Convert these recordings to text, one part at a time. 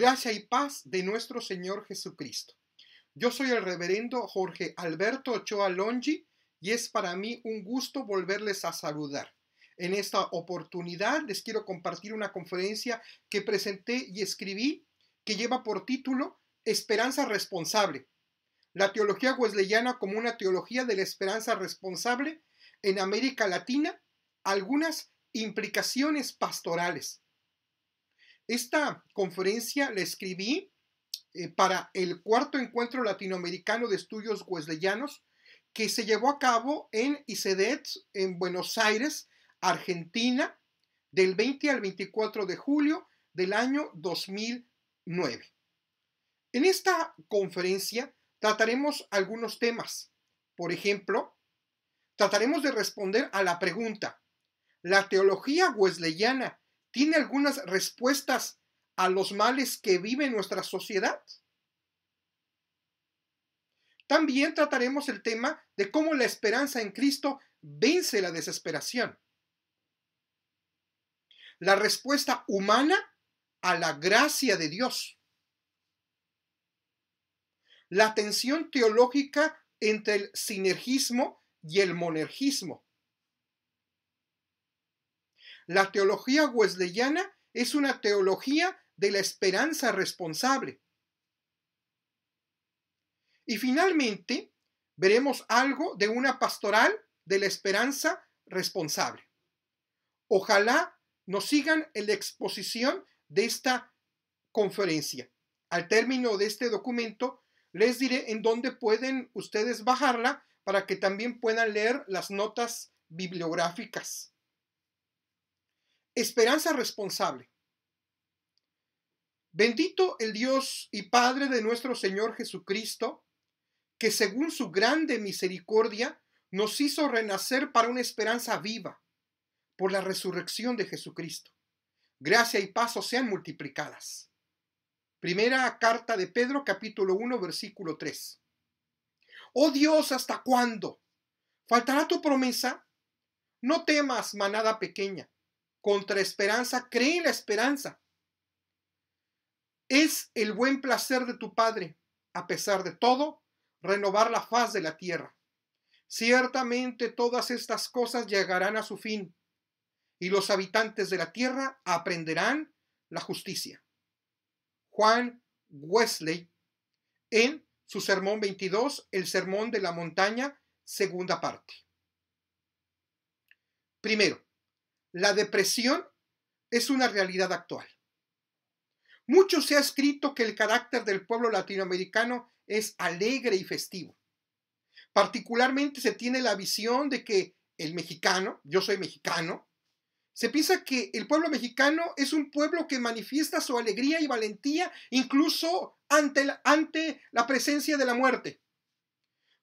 Gracia y paz de nuestro Señor Jesucristo. Yo soy el reverendo Jorge Alberto Ochoa Longi y es para mí un gusto volverles a saludar. En esta oportunidad les quiero compartir una conferencia que presenté y escribí que lleva por título Esperanza Responsable. La teología wesleyana como una teología de la esperanza responsable en América Latina, algunas implicaciones pastorales. Esta conferencia la escribí eh, para el cuarto encuentro latinoamericano de estudios wesleyanos que se llevó a cabo en ICEDET en Buenos Aires, Argentina, del 20 al 24 de julio del año 2009. En esta conferencia trataremos algunos temas. Por ejemplo, trataremos de responder a la pregunta, ¿la teología wesleyana tiene algunas respuestas a los males que vive nuestra sociedad. También trataremos el tema de cómo la esperanza en Cristo vence la desesperación. La respuesta humana a la gracia de Dios. La tensión teológica entre el sinergismo y el monergismo. La teología wesleyana es una teología de la esperanza responsable. Y finalmente, veremos algo de una pastoral de la esperanza responsable. Ojalá nos sigan en la exposición de esta conferencia. Al término de este documento, les diré en dónde pueden ustedes bajarla para que también puedan leer las notas bibliográficas. Esperanza responsable. Bendito el Dios y Padre de nuestro Señor Jesucristo, que según su grande misericordia nos hizo renacer para una esperanza viva por la resurrección de Jesucristo. Gracia y paso sean multiplicadas. Primera carta de Pedro capítulo 1 versículo 3. Oh Dios, ¿hasta cuándo? ¿Faltará tu promesa? No temas, manada pequeña contra esperanza, cree en la esperanza. Es el buen placer de tu Padre, a pesar de todo, renovar la faz de la tierra. Ciertamente todas estas cosas llegarán a su fin, y los habitantes de la tierra aprenderán la justicia. Juan Wesley, en su sermón 22, el sermón de la montaña, segunda parte. Primero, la depresión es una realidad actual. Mucho se ha escrito que el carácter del pueblo latinoamericano es alegre y festivo. Particularmente se tiene la visión de que el mexicano, yo soy mexicano, se piensa que el pueblo mexicano es un pueblo que manifiesta su alegría y valentía incluso ante la, ante la presencia de la muerte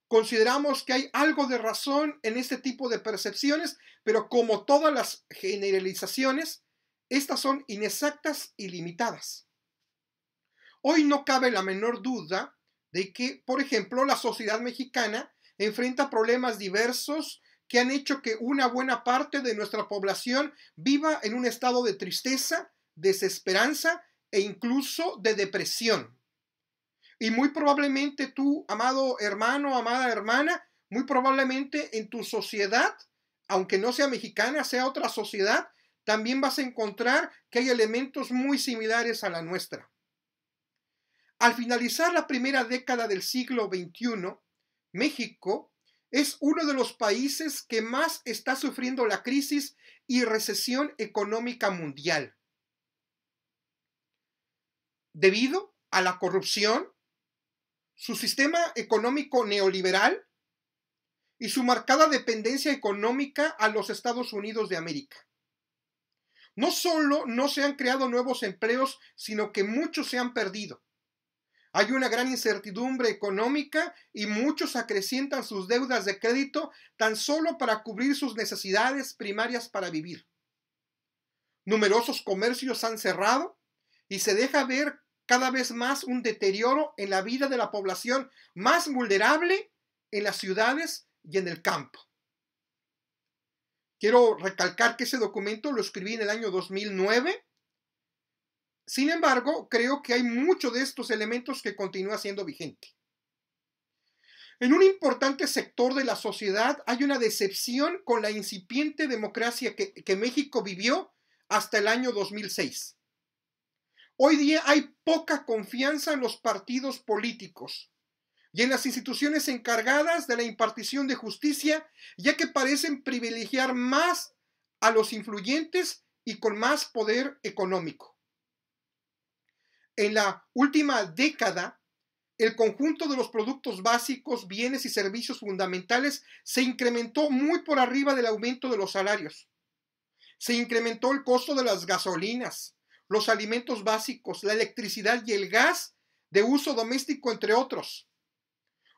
consideramos que hay algo de razón en este tipo de percepciones, pero como todas las generalizaciones, estas son inexactas y limitadas. Hoy no cabe la menor duda de que, por ejemplo, la sociedad mexicana enfrenta problemas diversos que han hecho que una buena parte de nuestra población viva en un estado de tristeza, desesperanza e incluso de depresión. Y muy probablemente tú, amado hermano, amada hermana, muy probablemente en tu sociedad, aunque no sea mexicana, sea otra sociedad, también vas a encontrar que hay elementos muy similares a la nuestra. Al finalizar la primera década del siglo XXI, México es uno de los países que más está sufriendo la crisis y recesión económica mundial. Debido a la corrupción, su sistema económico neoliberal y su marcada dependencia económica a los Estados Unidos de América. No solo no se han creado nuevos empleos, sino que muchos se han perdido. Hay una gran incertidumbre económica y muchos acrecientan sus deudas de crédito tan solo para cubrir sus necesidades primarias para vivir. Numerosos comercios han cerrado y se deja ver cada vez más un deterioro en la vida de la población más vulnerable en las ciudades y en el campo. Quiero recalcar que ese documento lo escribí en el año 2009. Sin embargo, creo que hay muchos de estos elementos que continúa siendo vigente. En un importante sector de la sociedad hay una decepción con la incipiente democracia que, que México vivió hasta el año 2006. Hoy día hay poca confianza en los partidos políticos y en las instituciones encargadas de la impartición de justicia, ya que parecen privilegiar más a los influyentes y con más poder económico. En la última década, el conjunto de los productos básicos, bienes y servicios fundamentales se incrementó muy por arriba del aumento de los salarios. Se incrementó el costo de las gasolinas, los alimentos básicos, la electricidad y el gas de uso doméstico, entre otros.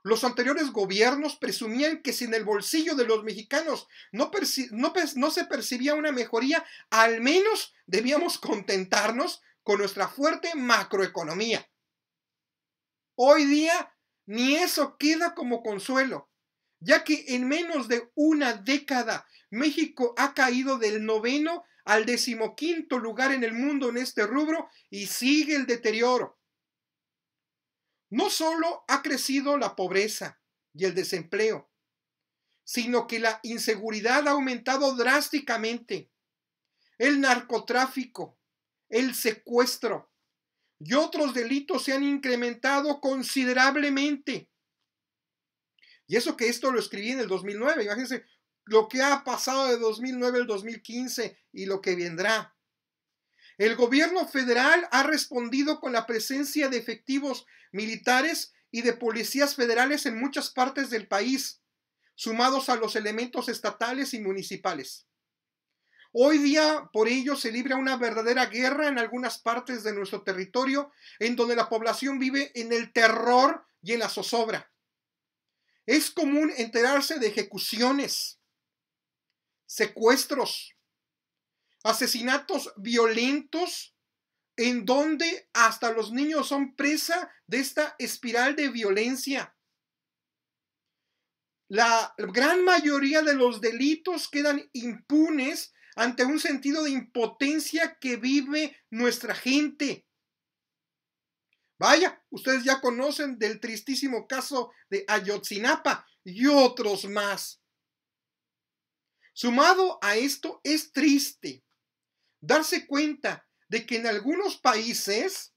Los anteriores gobiernos presumían que sin el bolsillo de los mexicanos no, no se percibía una mejoría, al menos debíamos contentarnos con nuestra fuerte macroeconomía. Hoy día ni eso queda como consuelo, ya que en menos de una década México ha caído del noveno al decimoquinto lugar en el mundo en este rubro y sigue el deterioro. No solo ha crecido la pobreza y el desempleo, sino que la inseguridad ha aumentado drásticamente. El narcotráfico, el secuestro y otros delitos se han incrementado considerablemente. Y eso que esto lo escribí en el 2009, imagínense, lo que ha pasado de 2009 al 2015 y lo que vendrá. El gobierno federal ha respondido con la presencia de efectivos militares y de policías federales en muchas partes del país, sumados a los elementos estatales y municipales. Hoy día, por ello, se libra una verdadera guerra en algunas partes de nuestro territorio, en donde la población vive en el terror y en la zozobra. Es común enterarse de ejecuciones, secuestros, asesinatos violentos en donde hasta los niños son presa de esta espiral de violencia. La gran mayoría de los delitos quedan impunes ante un sentido de impotencia que vive nuestra gente. Vaya, ustedes ya conocen del tristísimo caso de Ayotzinapa y otros más. Sumado a esto, es triste darse cuenta de que en algunos países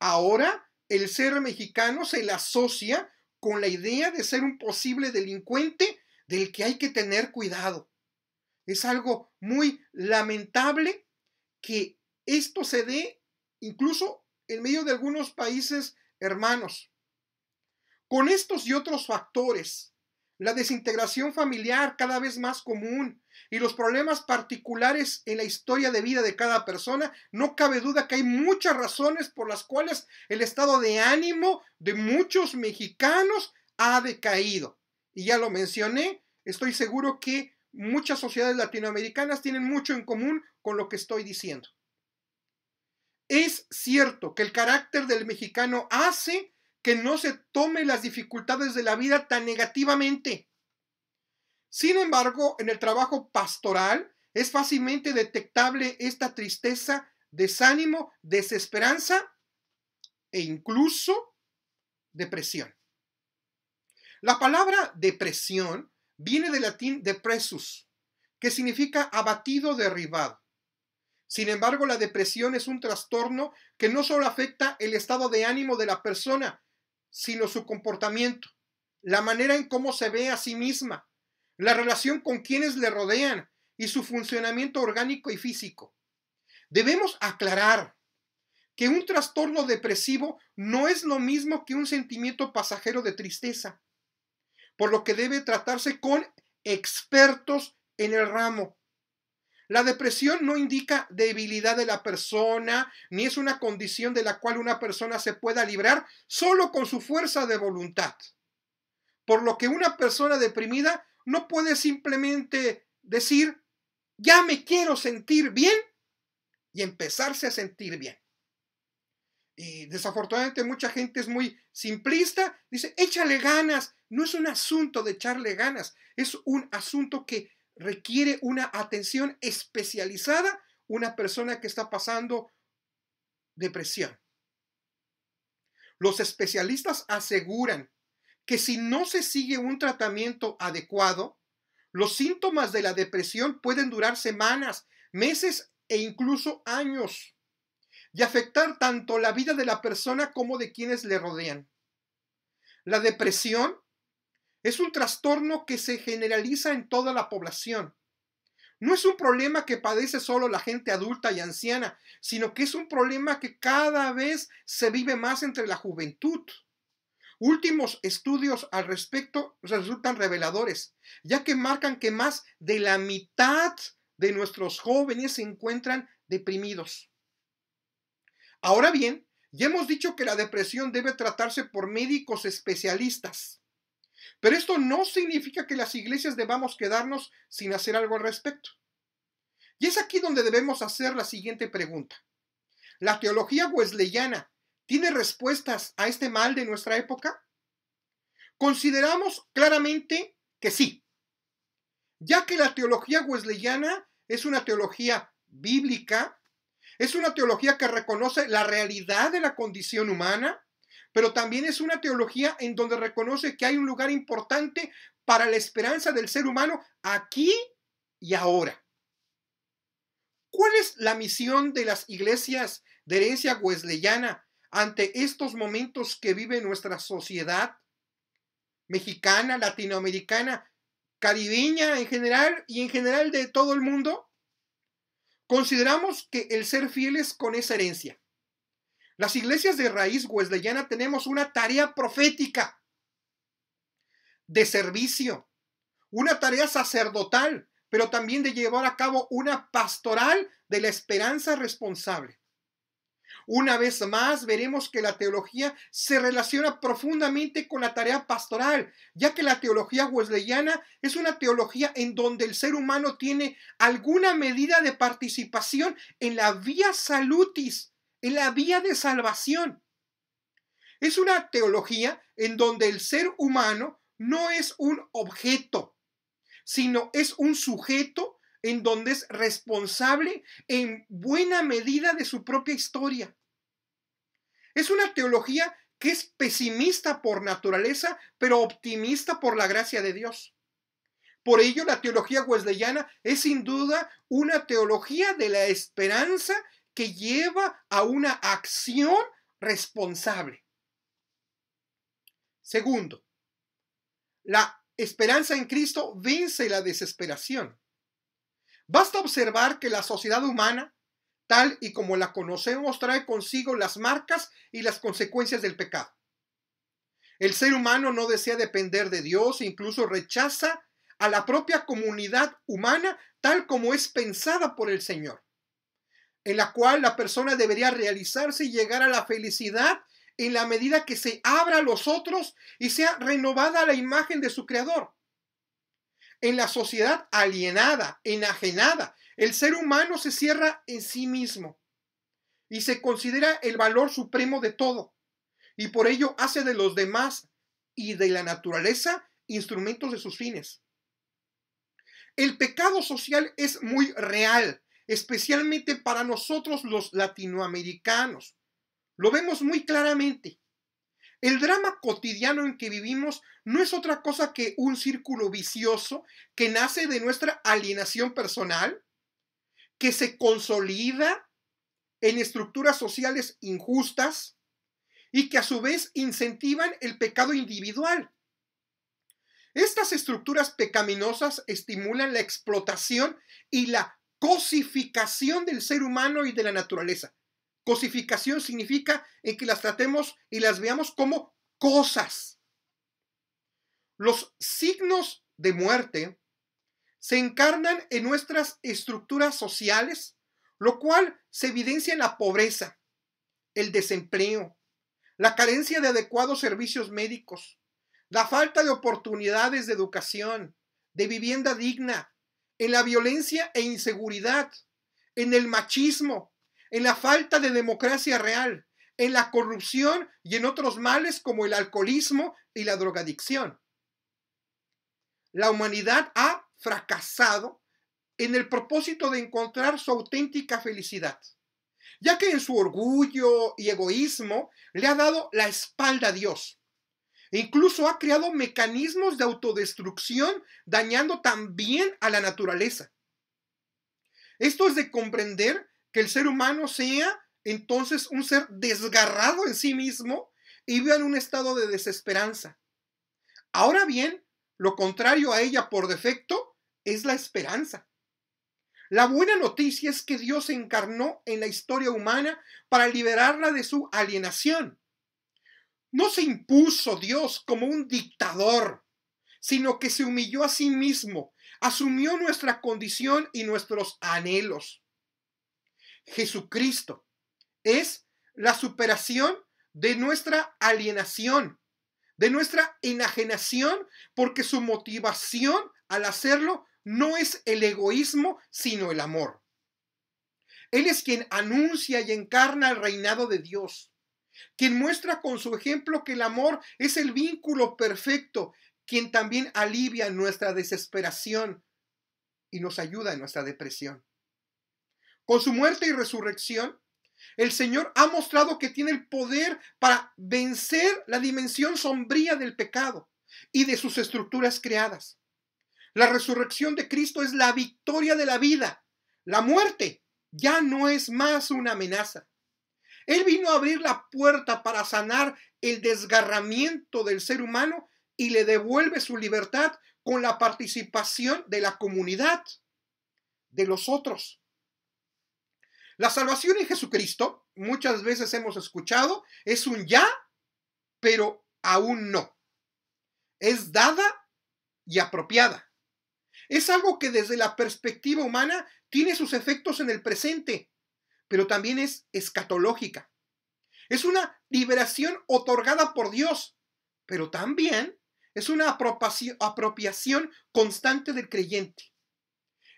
ahora el ser mexicano se le asocia con la idea de ser un posible delincuente del que hay que tener cuidado. Es algo muy lamentable que esto se dé incluso en medio de algunos países hermanos. Con estos y otros factores, la desintegración familiar cada vez más común y los problemas particulares en la historia de vida de cada persona, no cabe duda que hay muchas razones por las cuales el estado de ánimo de muchos mexicanos ha decaído. Y ya lo mencioné, estoy seguro que muchas sociedades latinoamericanas tienen mucho en común con lo que estoy diciendo. Es cierto que el carácter del mexicano hace que no se tome las dificultades de la vida tan negativamente. Sin embargo, en el trabajo pastoral es fácilmente detectable esta tristeza, desánimo, desesperanza e incluso depresión. La palabra depresión viene del latín depressus, que significa abatido, derribado. Sin embargo, la depresión es un trastorno que no solo afecta el estado de ánimo de la persona, sino su comportamiento, la manera en cómo se ve a sí misma, la relación con quienes le rodean y su funcionamiento orgánico y físico. Debemos aclarar que un trastorno depresivo no es lo mismo que un sentimiento pasajero de tristeza, por lo que debe tratarse con expertos en el ramo la depresión no indica debilidad de la persona, ni es una condición de la cual una persona se pueda librar solo con su fuerza de voluntad. Por lo que una persona deprimida no puede simplemente decir, ya me quiero sentir bien y empezarse a sentir bien. Y desafortunadamente mucha gente es muy simplista, dice, échale ganas, no es un asunto de echarle ganas, es un asunto que requiere una atención especializada una persona que está pasando depresión. Los especialistas aseguran que si no se sigue un tratamiento adecuado, los síntomas de la depresión pueden durar semanas, meses e incluso años y afectar tanto la vida de la persona como de quienes le rodean. La depresión es un trastorno que se generaliza en toda la población. No es un problema que padece solo la gente adulta y anciana, sino que es un problema que cada vez se vive más entre la juventud. Últimos estudios al respecto resultan reveladores, ya que marcan que más de la mitad de nuestros jóvenes se encuentran deprimidos. Ahora bien, ya hemos dicho que la depresión debe tratarse por médicos especialistas. Pero esto no significa que las iglesias debamos quedarnos sin hacer algo al respecto. Y es aquí donde debemos hacer la siguiente pregunta. ¿La teología wesleyana tiene respuestas a este mal de nuestra época? Consideramos claramente que sí, ya que la teología wesleyana es una teología bíblica, es una teología que reconoce la realidad de la condición humana, pero también es una teología en donde reconoce que hay un lugar importante para la esperanza del ser humano aquí y ahora. ¿Cuál es la misión de las iglesias de herencia wesleyana ante estos momentos que vive nuestra sociedad mexicana, latinoamericana, caribeña en general y en general de todo el mundo? Consideramos que el ser fieles con esa herencia las iglesias de raíz wesleyana tenemos una tarea profética de servicio, una tarea sacerdotal, pero también de llevar a cabo una pastoral de la esperanza responsable. Una vez más veremos que la teología se relaciona profundamente con la tarea pastoral, ya que la teología wesleyana es una teología en donde el ser humano tiene alguna medida de participación en la vía salutis en la vía de salvación. Es una teología en donde el ser humano no es un objeto, sino es un sujeto en donde es responsable en buena medida de su propia historia. Es una teología que es pesimista por naturaleza, pero optimista por la gracia de Dios. Por ello, la teología wesleyana es sin duda una teología de la esperanza que lleva a una acción responsable. Segundo, la esperanza en Cristo vence la desesperación. Basta observar que la sociedad humana, tal y como la conocemos, trae consigo las marcas y las consecuencias del pecado. El ser humano no desea depender de Dios e incluso rechaza a la propia comunidad humana tal como es pensada por el Señor en la cual la persona debería realizarse y llegar a la felicidad en la medida que se abra a los otros y sea renovada la imagen de su creador. En la sociedad alienada, enajenada, el ser humano se cierra en sí mismo y se considera el valor supremo de todo y por ello hace de los demás y de la naturaleza instrumentos de sus fines. El pecado social es muy real especialmente para nosotros los latinoamericanos. Lo vemos muy claramente. El drama cotidiano en que vivimos no es otra cosa que un círculo vicioso que nace de nuestra alienación personal, que se consolida en estructuras sociales injustas y que a su vez incentivan el pecado individual. Estas estructuras pecaminosas estimulan la explotación y la cosificación del ser humano y de la naturaleza. Cosificación significa en que las tratemos y las veamos como cosas. Los signos de muerte se encarnan en nuestras estructuras sociales, lo cual se evidencia en la pobreza, el desempleo, la carencia de adecuados servicios médicos, la falta de oportunidades de educación, de vivienda digna, en la violencia e inseguridad, en el machismo, en la falta de democracia real, en la corrupción y en otros males como el alcoholismo y la drogadicción. La humanidad ha fracasado en el propósito de encontrar su auténtica felicidad, ya que en su orgullo y egoísmo le ha dado la espalda a Dios e incluso ha creado mecanismos de autodestrucción dañando también a la naturaleza. Esto es de comprender que el ser humano sea entonces un ser desgarrado en sí mismo y viva en un estado de desesperanza. Ahora bien, lo contrario a ella por defecto es la esperanza. La buena noticia es que Dios se encarnó en la historia humana para liberarla de su alienación no se impuso Dios como un dictador, sino que se humilló a sí mismo, asumió nuestra condición y nuestros anhelos. Jesucristo es la superación de nuestra alienación, de nuestra enajenación, porque su motivación al hacerlo no es el egoísmo, sino el amor. Él es quien anuncia y encarna el reinado de Dios quien muestra con su ejemplo que el amor es el vínculo perfecto, quien también alivia nuestra desesperación y nos ayuda en nuestra depresión. Con su muerte y resurrección, el Señor ha mostrado que tiene el poder para vencer la dimensión sombría del pecado y de sus estructuras creadas. La resurrección de Cristo es la victoria de la vida. La muerte ya no es más una amenaza. Él vino a abrir la puerta para sanar el desgarramiento del ser humano y le devuelve su libertad con la participación de la comunidad, de los otros. La salvación en Jesucristo, muchas veces hemos escuchado, es un ya, pero aún no. Es dada y apropiada. Es algo que desde la perspectiva humana tiene sus efectos en el presente, pero también es escatológica. Es una liberación otorgada por Dios, pero también es una apropiación constante del creyente.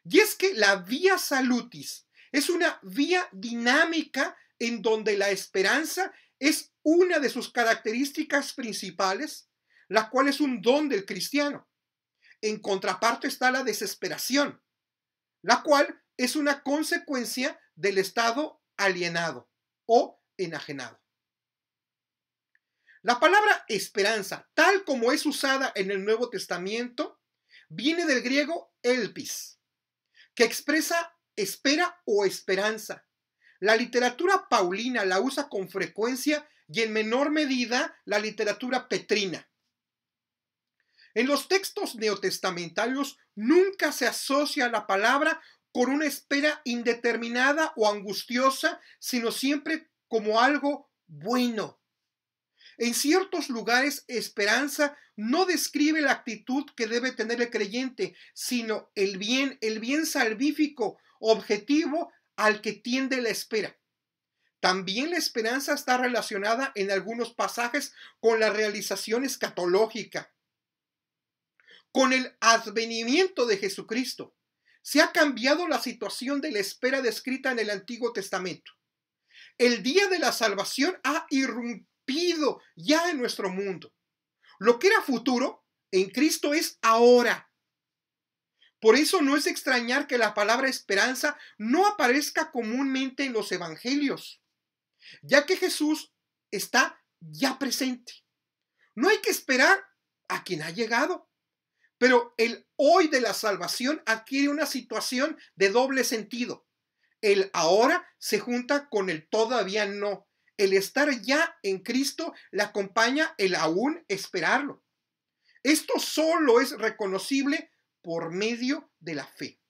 Y es que la vía salutis es una vía dinámica en donde la esperanza es una de sus características principales, la cual es un don del cristiano. En contraparte está la desesperación, la cual es una consecuencia del estado alienado o enajenado. La palabra esperanza, tal como es usada en el Nuevo Testamento, viene del griego elpis, que expresa espera o esperanza. La literatura paulina la usa con frecuencia y en menor medida la literatura petrina. En los textos neotestamentarios nunca se asocia la palabra con una espera indeterminada o angustiosa, sino siempre como algo bueno. En ciertos lugares, esperanza no describe la actitud que debe tener el creyente, sino el bien, el bien salvífico, objetivo al que tiende la espera. También la esperanza está relacionada en algunos pasajes con la realización escatológica, con el advenimiento de Jesucristo se ha cambiado la situación de la espera descrita en el Antiguo Testamento. El día de la salvación ha irrumpido ya en nuestro mundo. Lo que era futuro en Cristo es ahora. Por eso no es extrañar que la palabra esperanza no aparezca comúnmente en los evangelios, ya que Jesús está ya presente. No hay que esperar a quien ha llegado. Pero el hoy de la salvación adquiere una situación de doble sentido. El ahora se junta con el todavía no. El estar ya en Cristo le acompaña el aún esperarlo. Esto solo es reconocible por medio de la fe.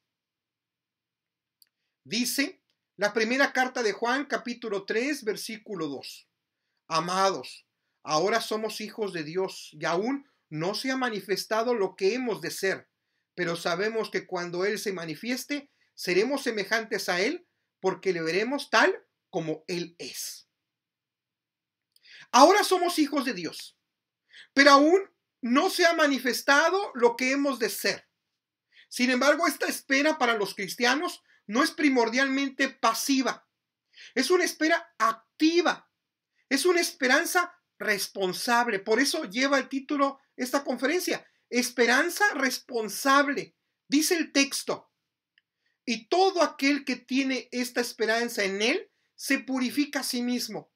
Dice la primera carta de Juan capítulo 3 versículo 2. Amados, ahora somos hijos de Dios y aún no se ha manifestado lo que hemos de ser, pero sabemos que cuando Él se manifieste, seremos semejantes a Él porque le veremos tal como Él es. Ahora somos hijos de Dios, pero aún no se ha manifestado lo que hemos de ser. Sin embargo, esta espera para los cristianos no es primordialmente pasiva, es una espera activa, es una esperanza responsable. Por eso lleva el título esta conferencia. Esperanza responsable, dice el texto. Y todo aquel que tiene esta esperanza en Él se purifica a sí mismo,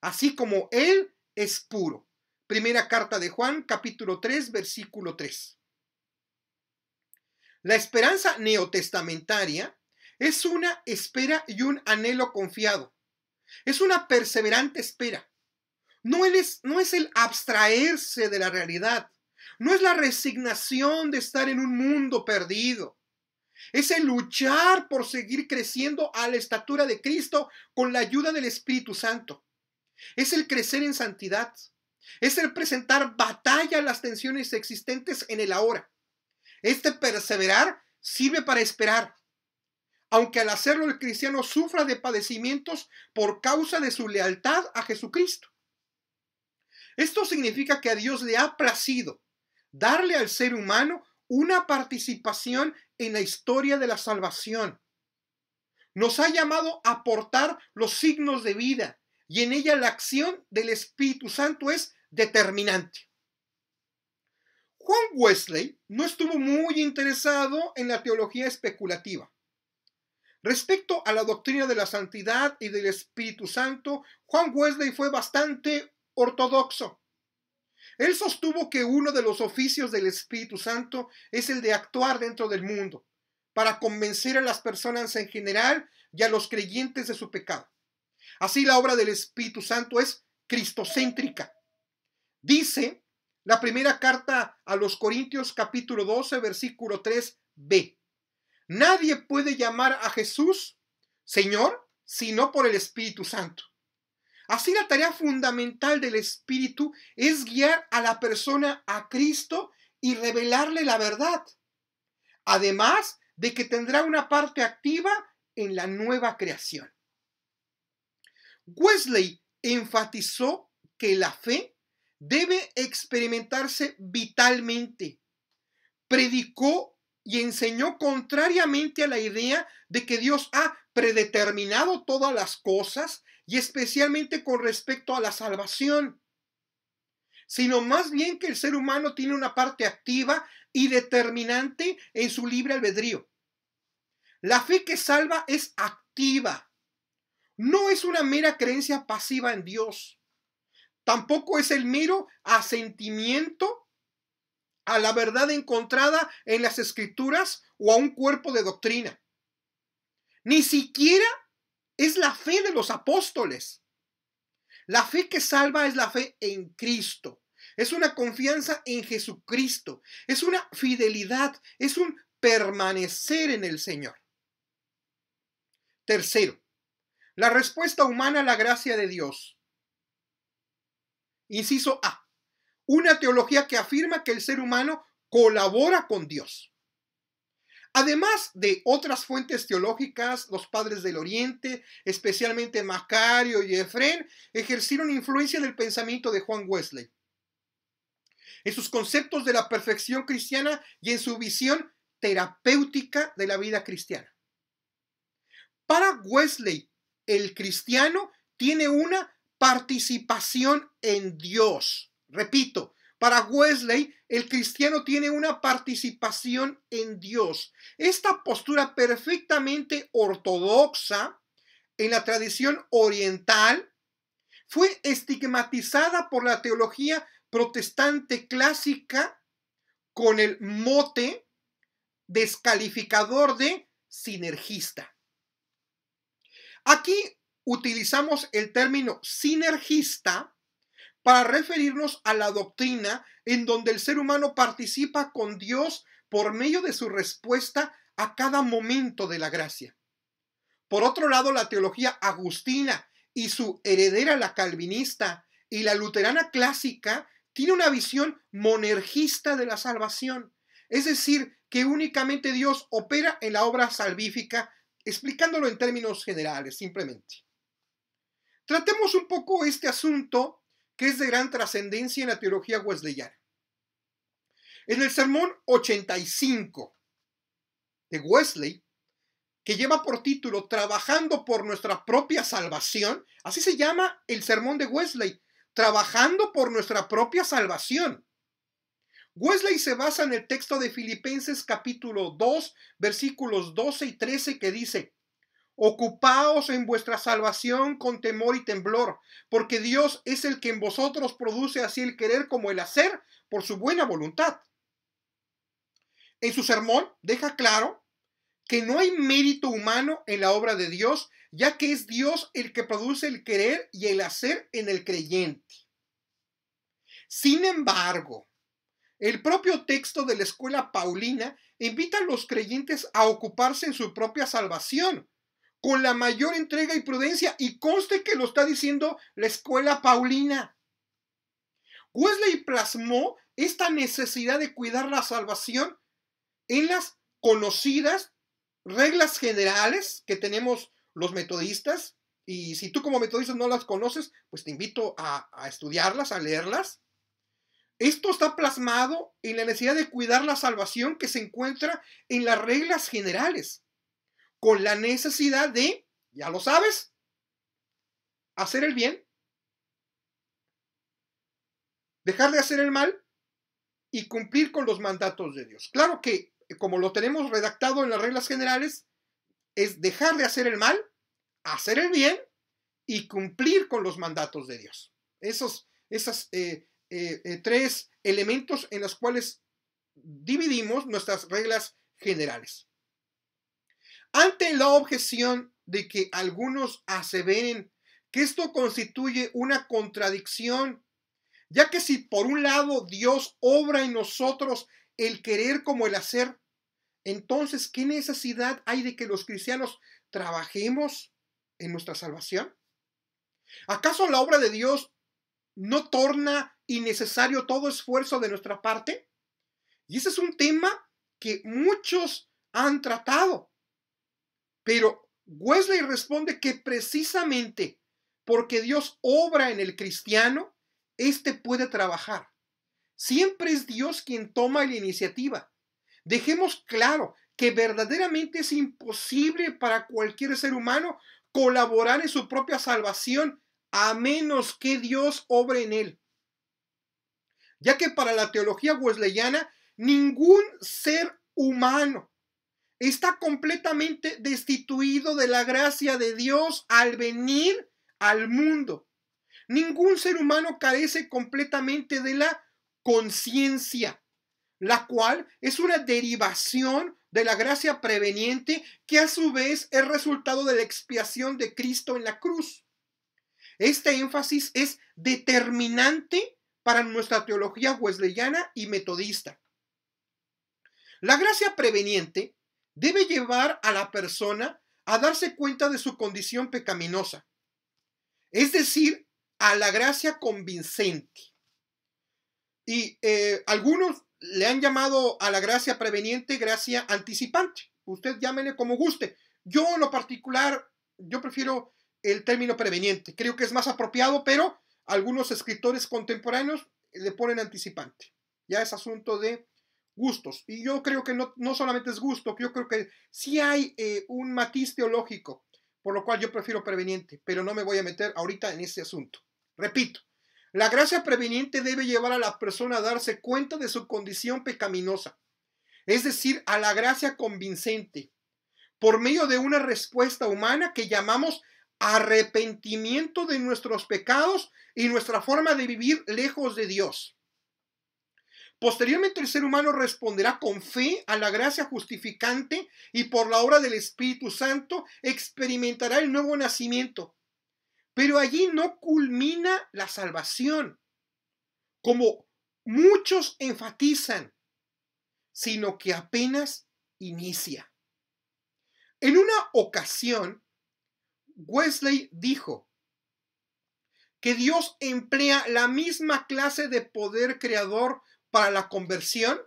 así como Él es puro. Primera carta de Juan, capítulo 3, versículo 3. La esperanza neotestamentaria es una espera y un anhelo confiado. Es una perseverante espera. No, es, no es el abstraerse de la realidad, no es la resignación de estar en un mundo perdido. Es el luchar por seguir creciendo a la estatura de Cristo con la ayuda del Espíritu Santo. Es el crecer en santidad. Es el presentar batalla a las tensiones existentes en el ahora. Este perseverar sirve para esperar. Aunque al hacerlo el cristiano sufra de padecimientos por causa de su lealtad a Jesucristo. Esto significa que a Dios le ha placido darle al ser humano una participación en la historia de la salvación. Nos ha llamado a aportar los signos de vida y en ella la acción del Espíritu Santo es determinante. Juan Wesley no estuvo muy interesado en la teología especulativa. Respecto a la doctrina de la santidad y del Espíritu Santo, Juan Wesley fue bastante ortodoxo. Él sostuvo que uno de los oficios del Espíritu Santo es el de actuar dentro del mundo, para convencer a las personas en general y a los creyentes de su pecado. Así la obra del Espíritu Santo es cristocéntrica. Dice la primera carta a los Corintios capítulo 12 versículo 3b. Nadie puede llamar a Jesús Señor sino por el Espíritu Santo. Así la tarea fundamental del Espíritu es guiar a la persona a Cristo y revelarle la verdad. Además de que tendrá una parte activa en la nueva creación. Wesley enfatizó que la fe debe experimentarse vitalmente. Predicó y enseñó contrariamente a la idea de que Dios ha predeterminado todas las cosas y especialmente con respecto a la salvación, sino más bien que el ser humano tiene una parte activa y determinante en su libre albedrío. La fe que salva es activa, no es una mera creencia pasiva en Dios, tampoco es el mero asentimiento a la verdad encontrada en las escrituras o a un cuerpo de doctrina. Ni siquiera es la fe de los apóstoles. La fe que salva es la fe en Cristo. Es una confianza en Jesucristo. Es una fidelidad. Es un permanecer en el Señor. Tercero, la respuesta humana a la gracia de Dios. Inciso A. Una teología que afirma que el ser humano colabora con Dios. Además de otras fuentes teológicas, los padres del Oriente, especialmente Macario y Efren, ejercieron influencia en el pensamiento de Juan Wesley. En sus conceptos de la perfección cristiana y en su visión terapéutica de la vida cristiana. Para Wesley, el cristiano tiene una participación en Dios. Repito, para Wesley, el cristiano tiene una participación en Dios. Esta postura perfectamente ortodoxa en la tradición oriental fue estigmatizada por la teología protestante clásica con el mote descalificador de sinergista. Aquí utilizamos el término sinergista para referirnos a la doctrina en donde el ser humano participa con Dios por medio de su respuesta a cada momento de la gracia. Por otro lado, la teología agustina y su heredera la calvinista y la luterana clásica tiene una visión monergista de la salvación, es decir, que únicamente Dios opera en la obra salvífica, explicándolo en términos generales, simplemente. Tratemos un poco este asunto que es de gran trascendencia en la teología wesleyana. En el sermón 85 de Wesley, que lleva por título Trabajando por nuestra propia salvación, así se llama el sermón de Wesley, Trabajando por nuestra propia salvación. Wesley se basa en el texto de Filipenses capítulo 2, versículos 12 y 13 que dice, Ocupaos en vuestra salvación con temor y temblor, porque Dios es el que en vosotros produce así el querer como el hacer por su buena voluntad. En su sermón deja claro que no hay mérito humano en la obra de Dios, ya que es Dios el que produce el querer y el hacer en el creyente. Sin embargo, el propio texto de la escuela paulina invita a los creyentes a ocuparse en su propia salvación con la mayor entrega y prudencia, y conste que lo está diciendo la escuela paulina. Wesley plasmó esta necesidad de cuidar la salvación en las conocidas reglas generales que tenemos los metodistas, y si tú como metodista no las conoces, pues te invito a, estudiarlas, a leerlas. Esto está plasmado en la necesidad de cuidar la salvación que se encuentra en las reglas generales con la necesidad de, ya lo sabes, hacer el bien, dejar de hacer el mal y cumplir con los mandatos de Dios. Claro que, como lo tenemos redactado en las reglas generales, es dejar de hacer el mal, hacer el bien y cumplir con los mandatos de Dios. Esos, eh, eh, eh, tres elementos en los cuales dividimos nuestras reglas generales. Ante la objeción de que algunos aseveren que esto constituye una contradicción, ya que si por un lado Dios obra en nosotros el querer como el hacer, entonces, ¿qué necesidad hay de que los cristianos trabajemos en nuestra salvación? ¿Acaso la obra de Dios no torna innecesario todo esfuerzo de nuestra parte? Y ese es un tema que muchos han tratado. Pero Wesley responde que precisamente porque Dios obra en el cristiano, éste puede trabajar. Siempre es Dios quien toma la iniciativa. Dejemos claro que verdaderamente es imposible para cualquier ser humano colaborar en su propia salvación a menos que Dios obre en él. Ya que para la teología wesleyana, ningún ser humano está completamente destituido de la gracia de Dios al venir al mundo. Ningún ser humano carece completamente de la conciencia, la cual es una derivación de la gracia preveniente que a su vez es resultado de la expiación de Cristo en la cruz. Este énfasis es determinante para nuestra teología wesleyana y metodista. La gracia preveniente debe llevar a la persona a darse cuenta de su condición pecaminosa, es decir, a la gracia convincente. Y eh, algunos le han llamado a la gracia preveniente gracia anticipante. Usted llámele como guste. Yo en lo particular, yo prefiero el término preveniente. Creo que es más apropiado, pero algunos escritores contemporáneos le ponen anticipante. Ya es asunto de gustos. Y yo creo que no, solamente es gusto, yo creo que sí hay eh, un matiz teológico, por lo cual yo prefiero preveniente, pero no me voy a meter ahorita en ese asunto. Repito, la gracia preveniente debe llevar a la persona a darse cuenta de su condición pecaminosa, es decir, a la gracia convincente, por medio de una respuesta humana que llamamos arrepentimiento de nuestros pecados y nuestra forma de vivir lejos de Dios. Posteriormente el ser humano responderá con fe a la gracia justificante y por la obra del Espíritu Santo experimentará el nuevo nacimiento. Pero allí no culmina la salvación, como muchos enfatizan, sino que apenas inicia. En una ocasión, Wesley dijo que Dios emplea la misma clase de poder creador para la conversión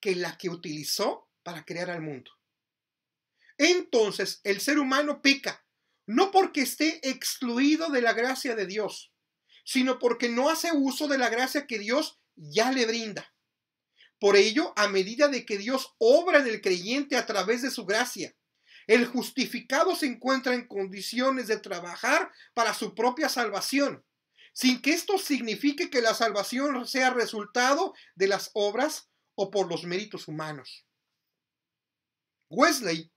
que la que utilizó para crear al mundo. Entonces el ser humano pica, no porque esté excluido de la gracia de Dios, sino porque no hace uso de la gracia que Dios ya le brinda. Por ello, a medida de que Dios obra en el creyente a través de su gracia, el justificado se encuentra en condiciones de trabajar para su propia salvación sin que esto signifique que la salvación sea resultado de las obras o por los méritos humanos. Wesley,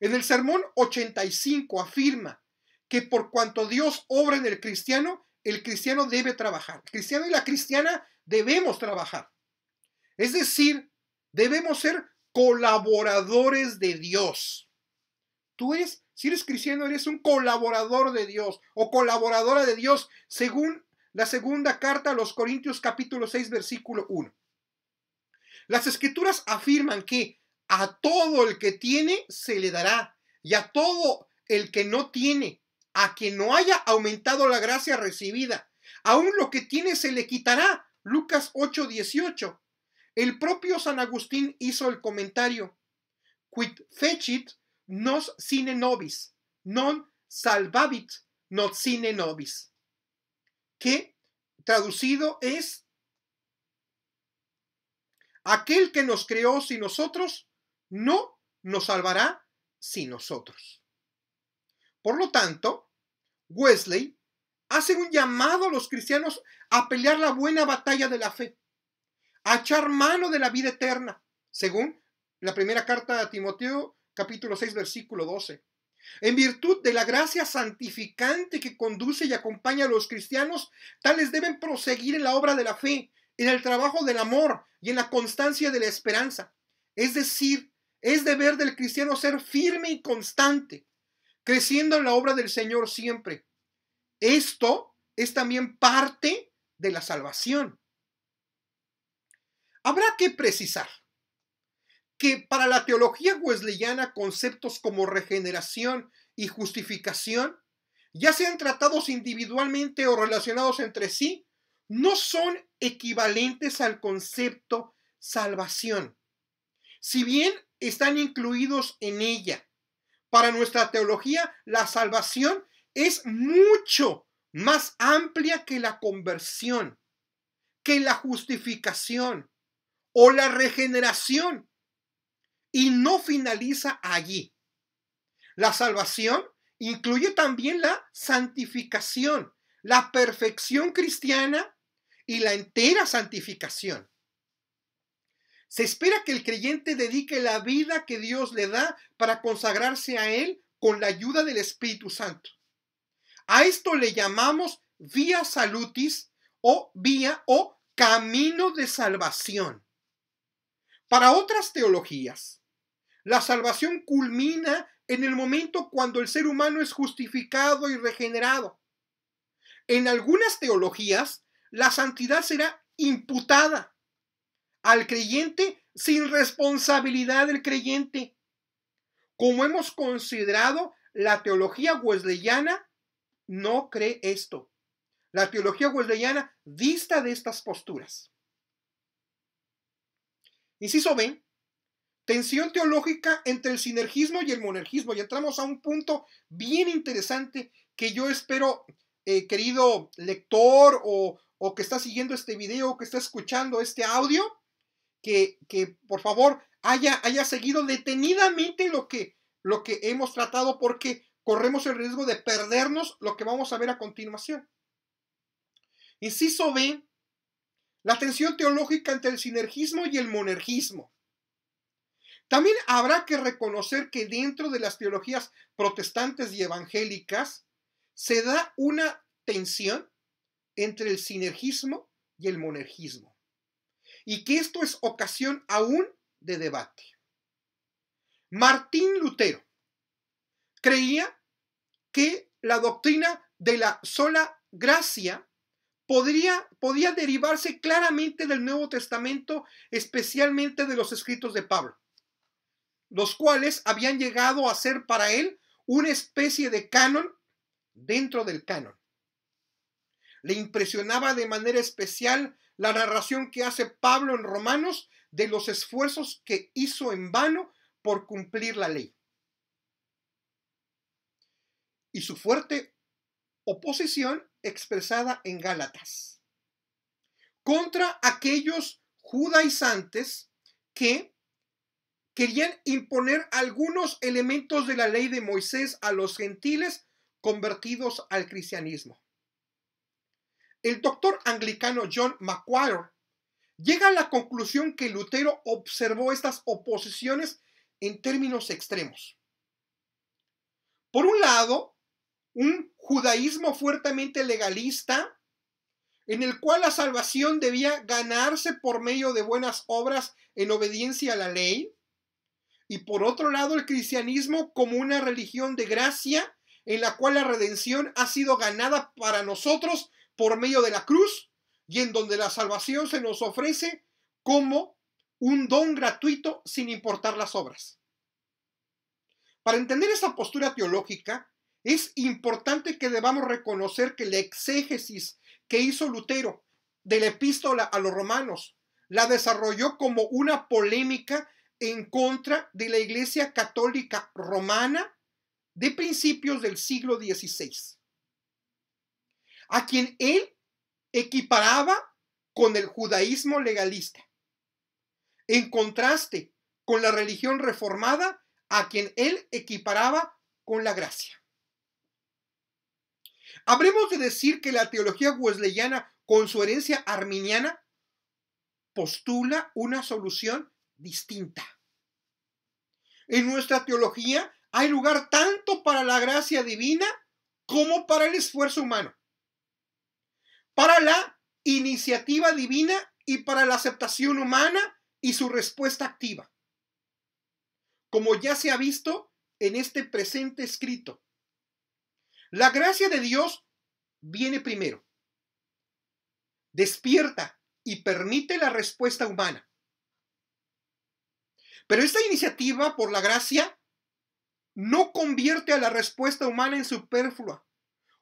en el Sermón 85, afirma que por cuanto Dios obra en el cristiano, el cristiano debe trabajar. El cristiano y la cristiana debemos trabajar. Es decir, debemos ser colaboradores de Dios. Tú eres si eres cristiano, eres un colaborador de Dios o colaboradora de Dios, según la segunda carta a los Corintios capítulo 6, versículo 1. Las escrituras afirman que a todo el que tiene se le dará y a todo el que no tiene, a que no haya aumentado la gracia recibida, aún lo que tiene se le quitará. Lucas 18. El propio San Agustín hizo el comentario, Quit fecit nos sine nobis, non salvabit nos sine nobis, que traducido es aquel que nos creó sin nosotros no nos salvará sin nosotros. Por lo tanto, Wesley hace un llamado a los cristianos a pelear la buena batalla de la fe, a echar mano de la vida eterna, según la primera carta de Timoteo capítulo 6, versículo 12. En virtud de la gracia santificante que conduce y acompaña a los cristianos, tales deben proseguir en la obra de la fe, en el trabajo del amor y en la constancia de la esperanza. Es decir, es deber del cristiano ser firme y constante, creciendo en la obra del Señor siempre. Esto es también parte de la salvación. Habrá que precisar que para la teología wesleyana conceptos como regeneración y justificación, ya sean tratados individualmente o relacionados entre sí, no son equivalentes al concepto salvación. Si bien están incluidos en ella, para nuestra teología la salvación es mucho más amplia que la conversión, que la justificación o la regeneración y no finaliza allí. La salvación incluye también la santificación, la perfección cristiana y la entera santificación. Se espera que el creyente dedique la vida que Dios le da para consagrarse a Él con la ayuda del Espíritu Santo. A esto le llamamos vía salutis o vía o camino de salvación. Para otras teologías, la salvación culmina en el momento cuando el ser humano es justificado y regenerado. En algunas teologías, la santidad será imputada al creyente sin responsabilidad del creyente. Como hemos considerado, la teología wesleyana no cree esto. La teología wesleyana dista de estas posturas. Inciso ven. Tensión teológica entre el sinergismo y el monergismo. Y entramos a un punto bien interesante que yo espero, eh, querido lector o, que está siguiendo este video, que está escuchando este audio, que, por favor haya, haya seguido detenidamente lo que, lo que hemos tratado porque corremos el riesgo de perdernos lo que vamos a ver a continuación. Inciso B, la tensión teológica entre el sinergismo y el monergismo. También habrá que reconocer que dentro de las teologías protestantes y evangélicas se da una tensión entre el sinergismo y el monergismo, y que esto es ocasión aún de debate. Martín Lutero creía que la doctrina de la sola gracia podría, podía derivarse claramente del Nuevo Testamento, especialmente de los escritos de Pablo los cuales habían llegado a ser para él una especie de canon dentro del canon. Le impresionaba de manera especial la narración que hace Pablo en Romanos de los esfuerzos que hizo en vano por cumplir la ley. Y su fuerte oposición expresada en Gálatas contra aquellos judaizantes que querían imponer algunos elementos de la ley de Moisés a los gentiles convertidos al cristianismo. El doctor anglicano John Macquarie llega a la conclusión que Lutero observó estas oposiciones en términos extremos. Por un lado, un judaísmo fuertemente legalista, en el cual la salvación debía ganarse por medio de buenas obras en obediencia a la ley, y por otro lado el cristianismo como una religión de gracia en la cual la redención ha sido ganada para nosotros por medio de la cruz y en donde la salvación se nos ofrece como un don gratuito sin importar las obras. Para entender esta postura teológica, es importante que debamos reconocer que la exégesis que hizo Lutero de la epístola a los romanos la desarrolló como una polémica en contra de la Iglesia Católica Romana de principios del siglo XVI, a quien él equiparaba con el judaísmo legalista, en contraste con la religión reformada, a quien él equiparaba con la gracia. Habremos de decir que la teología wesleyana, con su herencia arminiana, postula una solución distinta. En nuestra teología hay lugar tanto para la gracia divina como para el esfuerzo humano, para la iniciativa divina y para la aceptación humana y su respuesta activa. Como ya se ha visto en este presente escrito, la gracia de Dios viene primero, despierta y permite la respuesta humana. Pero esta iniciativa por la gracia no convierte a la respuesta humana en superflua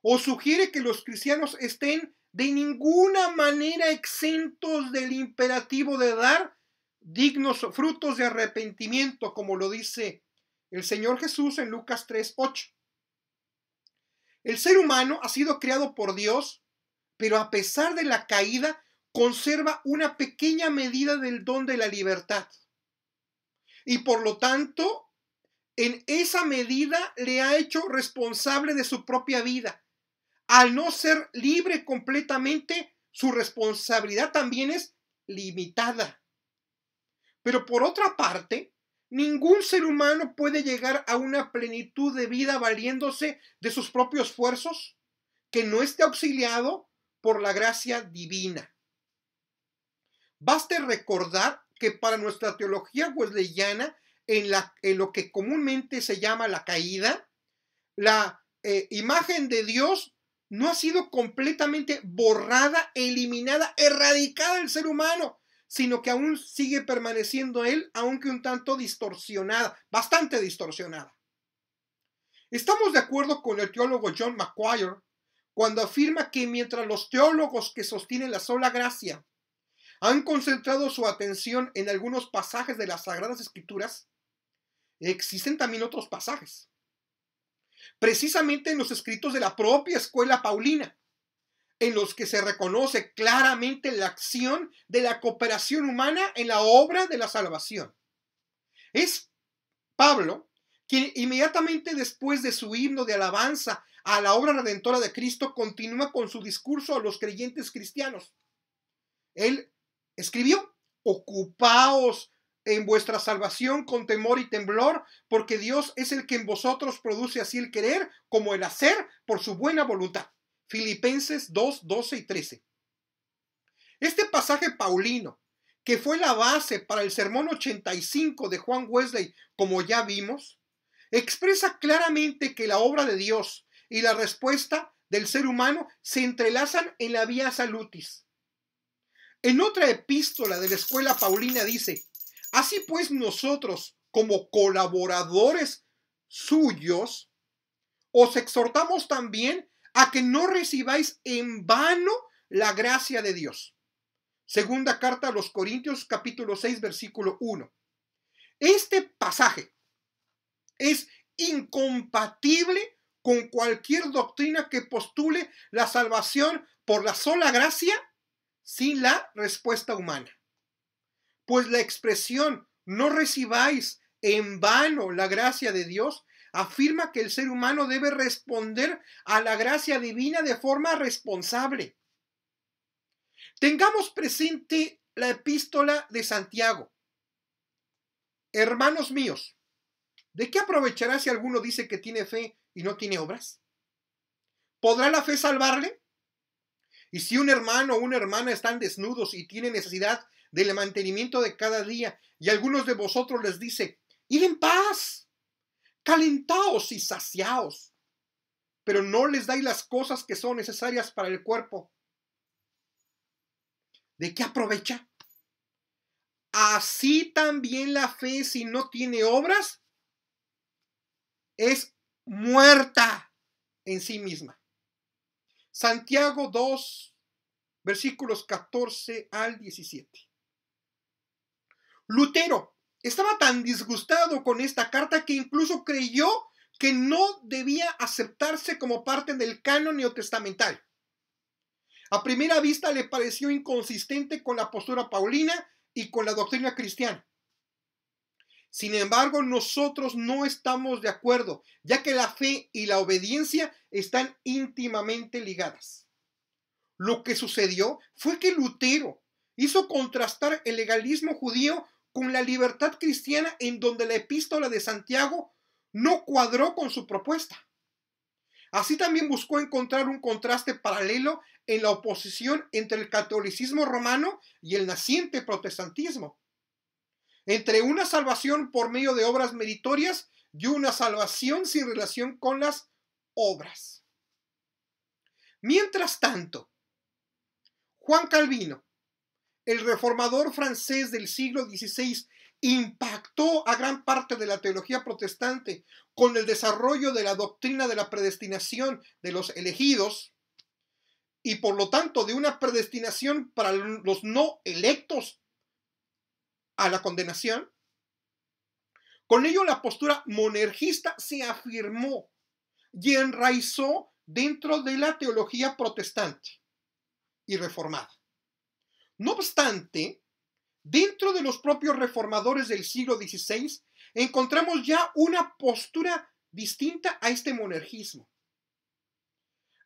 o sugiere que los cristianos estén de ninguna manera exentos del imperativo de dar dignos frutos de arrepentimiento, como lo dice el Señor Jesús en Lucas 3:8. El ser humano ha sido creado por Dios, pero a pesar de la caída, conserva una pequeña medida del don de la libertad y por lo tanto, en esa medida le ha hecho responsable de su propia vida. Al no ser libre completamente, su responsabilidad también es limitada. Pero por otra parte, ningún ser humano puede llegar a una plenitud de vida valiéndose de sus propios esfuerzos que no esté auxiliado por la gracia divina. Baste recordar que para nuestra teología wesleyana, en, lo que comúnmente se llama la caída, la eh, imagen de Dios no ha sido completamente borrada, eliminada, erradicada del ser humano, sino que aún sigue permaneciendo él, aunque un tanto distorsionada, bastante distorsionada. Estamos de acuerdo con el teólogo John McGuire cuando afirma que mientras los teólogos que sostienen la sola gracia han concentrado su atención en algunos pasajes de las Sagradas Escrituras, existen también otros pasajes. Precisamente en los escritos de la propia escuela paulina, en los que se reconoce claramente la acción de la cooperación humana en la obra de la salvación. Es Pablo quien inmediatamente después de su himno de alabanza a la obra redentora de Cristo continúa con su discurso a los creyentes cristianos. Él escribió, ocupaos en vuestra salvación con temor y temblor, porque Dios es el que en vosotros produce así el querer como el hacer por su buena voluntad. Filipenses 2, 12 y 13. Este pasaje paulino, que fue la base para el sermón 85 de Juan Wesley, como ya vimos, expresa claramente que la obra de Dios y la respuesta del ser humano se entrelazan en la vía salutis, en otra epístola de la escuela Paulina dice, así pues nosotros como colaboradores suyos, os exhortamos también a que no recibáis en vano la gracia de Dios. Segunda carta a los Corintios capítulo 6 versículo 1. Este pasaje es incompatible con cualquier doctrina que postule la salvación por la sola gracia sin la respuesta humana. Pues la expresión no recibáis en vano la gracia de Dios afirma que el ser humano debe responder a la gracia divina de forma responsable. Tengamos presente la epístola de Santiago. Hermanos míos, ¿de qué aprovechará si alguno dice que tiene fe y no tiene obras? ¿Podrá la fe salvarle? Y si un hermano o una hermana están desnudos y tienen necesidad del mantenimiento de cada día, y algunos de vosotros les dice, id en paz, calentaos y saciaos, pero no les dais las cosas que son necesarias para el cuerpo. ¿De qué aprovecha? Así también la fe, si no tiene obras, es muerta en sí misma. Santiago 2, versículos 14 al 17. Lutero estaba tan disgustado con esta carta que incluso creyó que no debía aceptarse como parte del canon neotestamental. A primera vista le pareció inconsistente con la postura paulina y con la doctrina cristiana. Sin embargo, nosotros no estamos de acuerdo, ya que la fe y la obediencia están íntimamente ligadas. Lo que sucedió fue que Lutero hizo contrastar el legalismo judío con la libertad cristiana en donde la epístola de Santiago no cuadró con su propuesta. Así también buscó encontrar un contraste paralelo en la oposición entre el catolicismo romano y el naciente protestantismo entre una salvación por medio de obras meritorias y una salvación sin relación con las obras. Mientras tanto, Juan Calvino, el reformador francés del siglo XVI, impactó a gran parte de la teología protestante con el desarrollo de la doctrina de la predestinación de los elegidos y por lo tanto de una predestinación para los no electos a la condenación. Con ello la postura monergista se afirmó y enraizó dentro de la teología protestante y reformada. No obstante, dentro de los propios reformadores del siglo XVI, encontramos ya una postura distinta a este monergismo.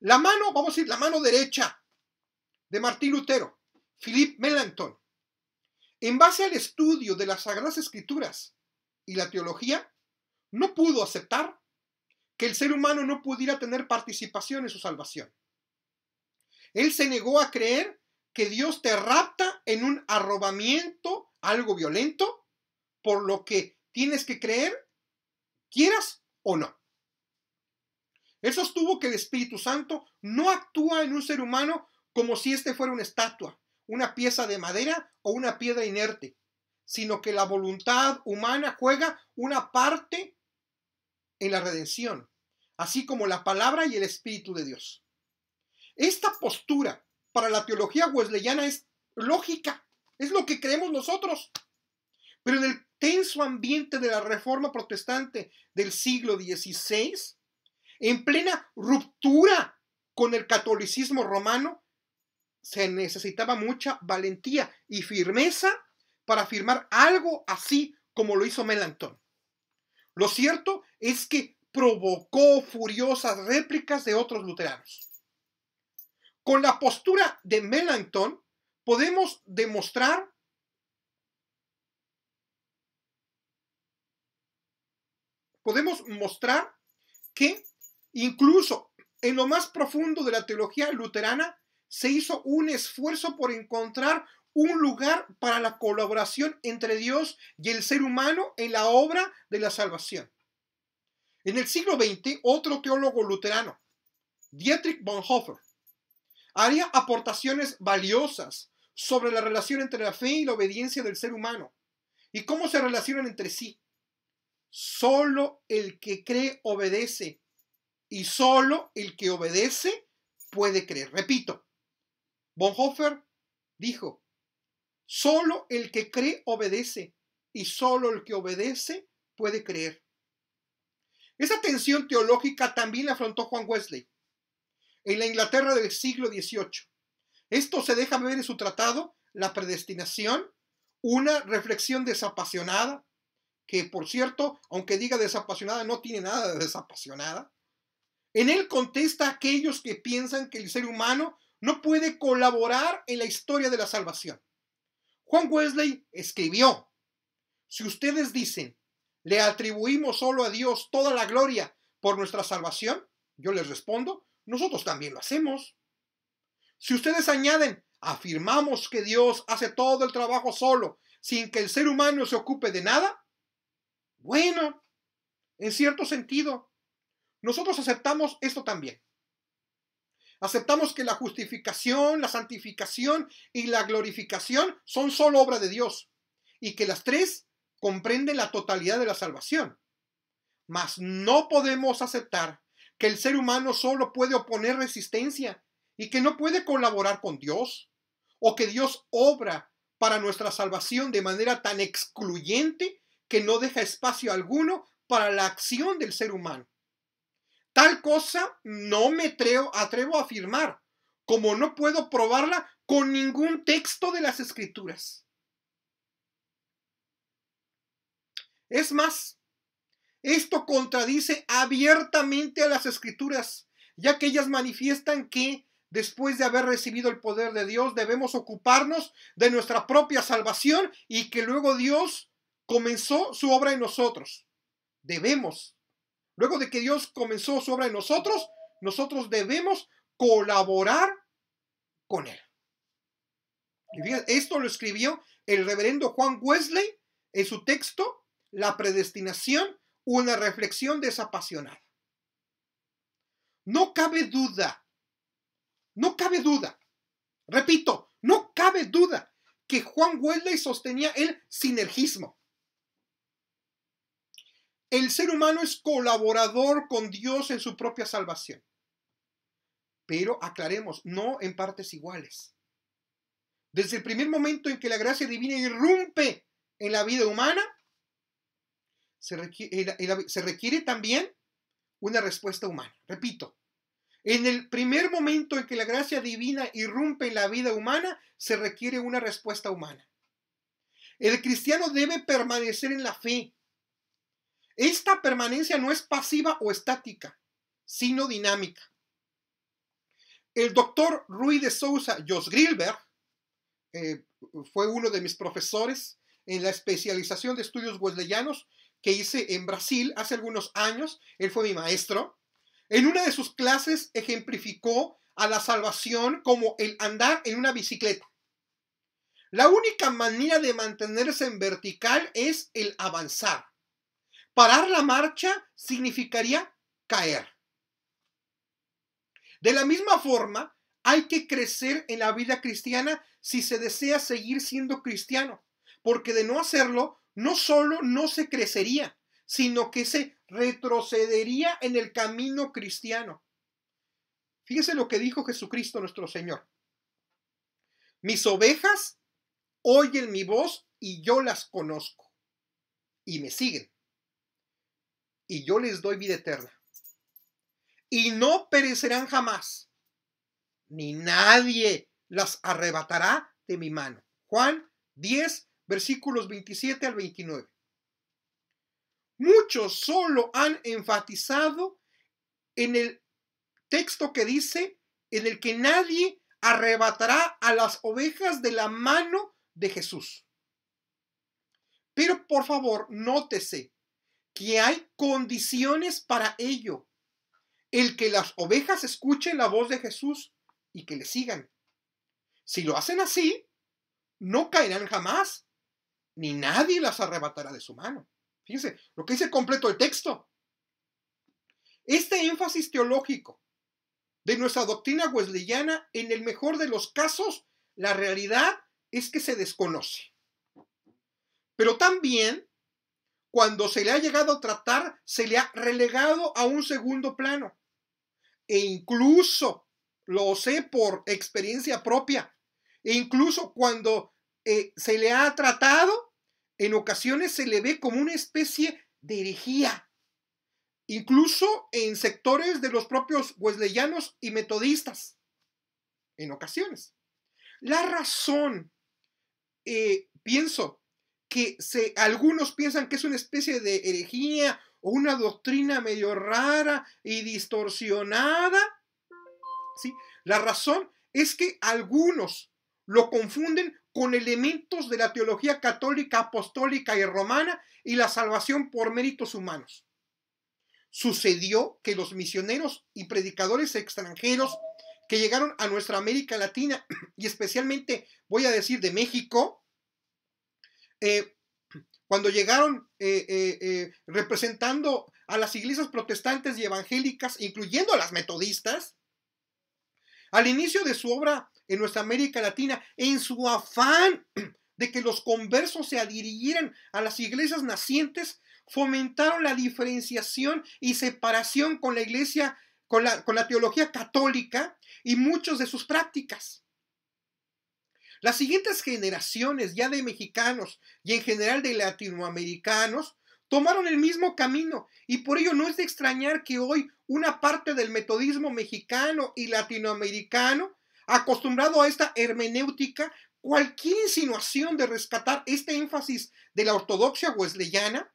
La mano, vamos a decir, la mano derecha de Martín Lutero, Philippe Melanchthon, en base al estudio de las Sagradas Escrituras y la teología, no pudo aceptar que el ser humano no pudiera tener participación en su salvación. Él se negó a creer que Dios te rapta en un arrobamiento, algo violento, por lo que tienes que creer, quieras o no. Él sostuvo que el Espíritu Santo no actúa en un ser humano como si éste fuera una estatua, una pieza de madera o una piedra inerte, sino que la voluntad humana juega una parte en la redención, así como la palabra y el Espíritu de Dios. Esta postura para la teología wesleyana es lógica, es lo que creemos nosotros. Pero en el tenso ambiente de la reforma protestante del siglo XVI, en plena ruptura con el catolicismo romano, se necesitaba mucha valentía y firmeza para firmar algo así como lo hizo Melantón. Lo cierto es que provocó furiosas réplicas de otros luteranos. Con la postura de Melantón podemos demostrar podemos mostrar que incluso en lo más profundo de la teología luterana se hizo un esfuerzo por encontrar un lugar para la colaboración entre Dios y el ser humano en la obra de la salvación. En el siglo XX, otro teólogo luterano, Dietrich Bonhoeffer, haría aportaciones valiosas sobre la relación entre la fe y la obediencia del ser humano y cómo se relacionan entre sí. Solo el que cree obedece y solo el que obedece puede creer. Repito, Bonhoeffer dijo, solo el que cree obedece y solo el que obedece puede creer. Esa tensión teológica también la afrontó Juan Wesley en la Inglaterra del siglo XVIII. Esto se deja ver en su tratado La predestinación, una reflexión desapasionada, que por cierto, aunque diga desapasionada, no tiene nada de desapasionada. En él contesta a aquellos que piensan que el ser humano no puede colaborar en la historia de la salvación. Juan Wesley escribió, si ustedes dicen, le atribuimos solo a Dios toda la gloria por nuestra salvación, yo les respondo, nosotros también lo hacemos. Si ustedes añaden, afirmamos que Dios hace todo el trabajo solo, sin que el ser humano se ocupe de nada, bueno, en cierto sentido, nosotros aceptamos esto también. Aceptamos que la justificación, la santificación y la glorificación son solo obra de Dios y que las tres comprenden la totalidad de la salvación. Mas no podemos aceptar que el ser humano solo puede oponer resistencia y que no puede colaborar con Dios o que Dios obra para nuestra salvación de manera tan excluyente que no deja espacio alguno para la acción del ser humano. Tal cosa no me atrevo a afirmar, como no puedo probarla con ningún texto de las escrituras. Es más, esto contradice abiertamente a las escrituras, ya que ellas manifiestan que después de haber recibido el poder de Dios debemos ocuparnos de nuestra propia salvación y que luego Dios comenzó su obra en nosotros. Debemos Luego de que Dios comenzó su obra en nosotros, nosotros debemos colaborar con Él. esto lo escribió el reverendo Juan Wesley en su texto La predestinación, una reflexión desapasionada. No cabe duda, no cabe duda, repito, no cabe duda que Juan Wesley sostenía el sinergismo. El ser humano es colaborador con Dios en su propia salvación. Pero aclaremos, no en partes iguales. Desde el primer momento en que la gracia divina irrumpe en la vida humana, se requiere, también una respuesta humana. Repito, en el primer momento en que la gracia divina irrumpe en la vida humana, se requiere una respuesta humana. El cristiano debe permanecer en la fe, esta permanencia no es pasiva o estática, sino dinámica. El doctor Ruiz de Sousa Jos Grilberg eh, fue uno de mis profesores en la especialización de estudios wesleyanos que hice en Brasil hace algunos años. Él fue mi maestro. En una de sus clases ejemplificó a la salvación como el andar en una bicicleta. La única manera de mantenerse en vertical es el avanzar. Parar la marcha significaría caer. De la misma forma, hay que crecer en la vida cristiana si se desea seguir siendo cristiano, porque de no hacerlo, no solo no se crecería, sino que se retrocedería en el camino cristiano. Fíjese lo que dijo Jesucristo nuestro Señor. Mis ovejas oyen mi voz y yo las conozco y me siguen y yo les doy vida eterna. Y no perecerán jamás, ni nadie las arrebatará de mi mano. Juan 10, versículos 27 al 29. Muchos solo han enfatizado en el texto que dice, en el que nadie arrebatará a las ovejas de la mano de Jesús. Pero por favor, nótese que hay condiciones para ello. El que las ovejas escuchen la voz de Jesús y que le sigan. Si lo hacen así, no caerán jamás, ni nadie las arrebatará de su mano. Fíjense lo que dice completo el texto. Este énfasis teológico de nuestra doctrina wesleyana, en el mejor de los casos, la realidad es que se desconoce. Pero también cuando se le ha llegado a tratar, se le ha relegado a un segundo plano. E incluso, lo sé por experiencia propia, e incluso cuando eh, se le ha tratado, en ocasiones se le ve como una especie de herejía. Incluso en sectores de los propios wesleyanos y metodistas. En ocasiones. La razón, eh, pienso, que algunos piensan que es una especie de herejía o una doctrina medio rara y distorsionada. ¿sí? La razón es que algunos lo confunden con elementos de la teología católica, apostólica y romana y la salvación por méritos humanos. Sucedió que los misioneros y predicadores extranjeros que llegaron a nuestra América Latina y especialmente, voy a decir, de México, eh, cuando llegaron eh, eh, representando a las iglesias protestantes y evangélicas, incluyendo a las metodistas, al inicio de su obra en nuestra América Latina, en su afán de que los conversos se adhirieran a las iglesias nacientes, fomentaron la diferenciación y separación con la iglesia, con la, con la teología católica y muchas de sus prácticas. Las siguientes generaciones ya de mexicanos y en general de latinoamericanos tomaron el mismo camino y por ello no es de extrañar que hoy una parte del metodismo mexicano y latinoamericano, acostumbrado a esta hermenéutica, cualquier insinuación de rescatar este énfasis de la ortodoxia wesleyana,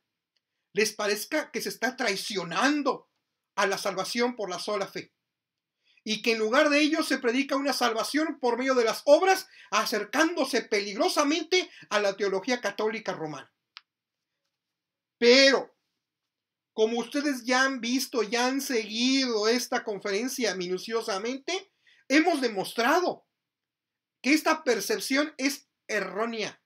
les parezca que se está traicionando a la salvación por la sola fe y que en lugar de ello se predica una salvación por medio de las obras, acercándose peligrosamente a la teología católica romana. Pero, como ustedes ya han visto, ya han seguido esta conferencia minuciosamente, hemos demostrado que esta percepción es errónea,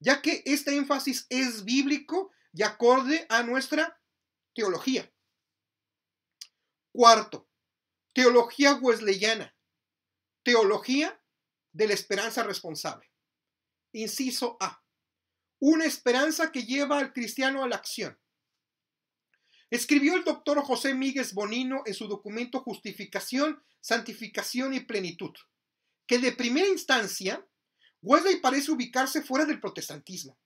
ya que este énfasis es bíblico y acorde a nuestra teología. Cuarto, Teología wesleyana. Teología de la esperanza responsable. Inciso A. Una esperanza que lleva al cristiano a la acción. Escribió el doctor José Míguez Bonino en su documento Justificación, Santificación y Plenitud, que de primera instancia Wesley parece ubicarse fuera del protestantismo,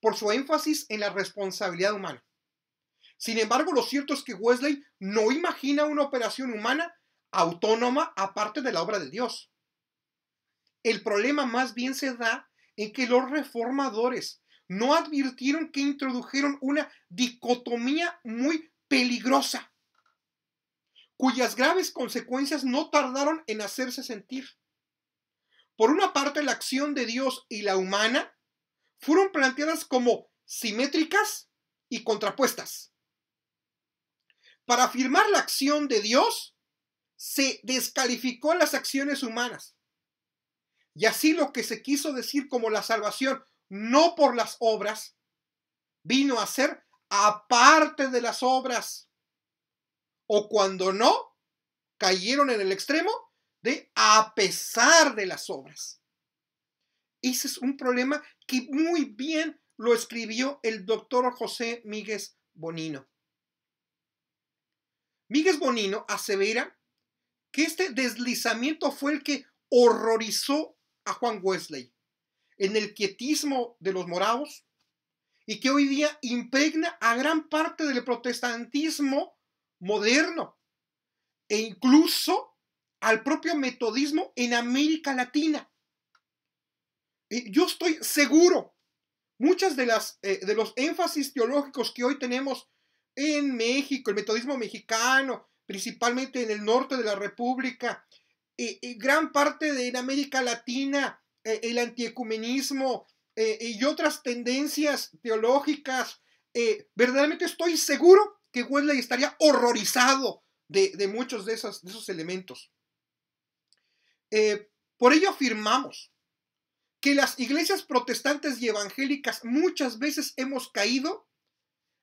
por su énfasis en la responsabilidad humana. Sin embargo, lo cierto es que Wesley no imagina una operación humana autónoma aparte de la obra de Dios. El problema más bien se da en que los reformadores no advirtieron que introdujeron una dicotomía muy peligrosa, cuyas graves consecuencias no tardaron en hacerse sentir. Por una parte, la acción de Dios y la humana fueron planteadas como simétricas y contrapuestas para afirmar la acción de Dios, se descalificó las acciones humanas. Y así lo que se quiso decir como la salvación, no por las obras, vino a ser aparte de las obras. O cuando no, cayeron en el extremo de a pesar de las obras. Ese es un problema que muy bien lo escribió el doctor José Míguez Bonino. Miguel Bonino asevera que este deslizamiento fue el que horrorizó a Juan Wesley en el quietismo de los moravos y que hoy día impregna a gran parte del protestantismo moderno e incluso al propio metodismo en América Latina. Eh, yo estoy seguro, muchas de las eh, de los énfasis teológicos que hoy tenemos en México, el metodismo mexicano, principalmente en el norte de la República, y, eh, eh, gran parte de América Latina, eh, el antiecumenismo y otras tendencias teológicas. verdaderamente estoy seguro que Wesley estaría horrorizado de, muchos de, esos de, esos elementos. por ello afirmamos que las iglesias protestantes y evangélicas muchas veces hemos caído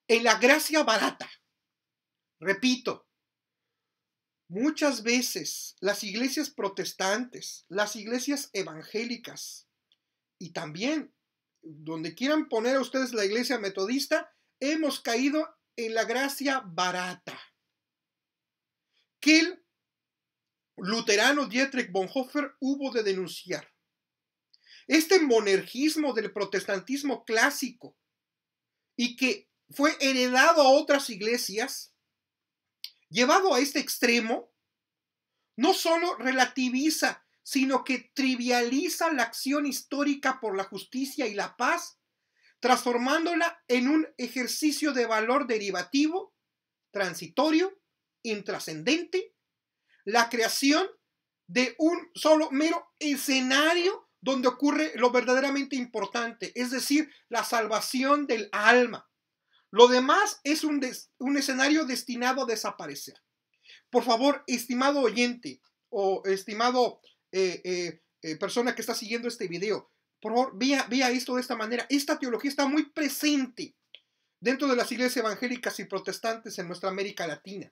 en la gracia barata. Repito, muchas veces las iglesias protestantes, las iglesias evangélicas y también donde quieran poner a ustedes la iglesia metodista, hemos caído en la gracia barata. Que el luterano Dietrich Bonhoeffer hubo de denunciar. Este monergismo del protestantismo clásico y que fue heredado a otras iglesias, llevado a este extremo, no solo relativiza, sino que trivializa la acción histórica por la justicia y la paz, transformándola en un ejercicio de valor derivativo, transitorio, intrascendente, la creación de un solo mero escenario donde ocurre lo verdaderamente importante, es decir, la salvación del alma. Lo demás es un, un escenario destinado a desaparecer. Por favor, estimado oyente o estimado eh, eh, eh, persona que está siguiendo este video, por favor, vea, esto de esta manera. Esta teología está muy presente dentro de las iglesias evangélicas y protestantes en nuestra América Latina.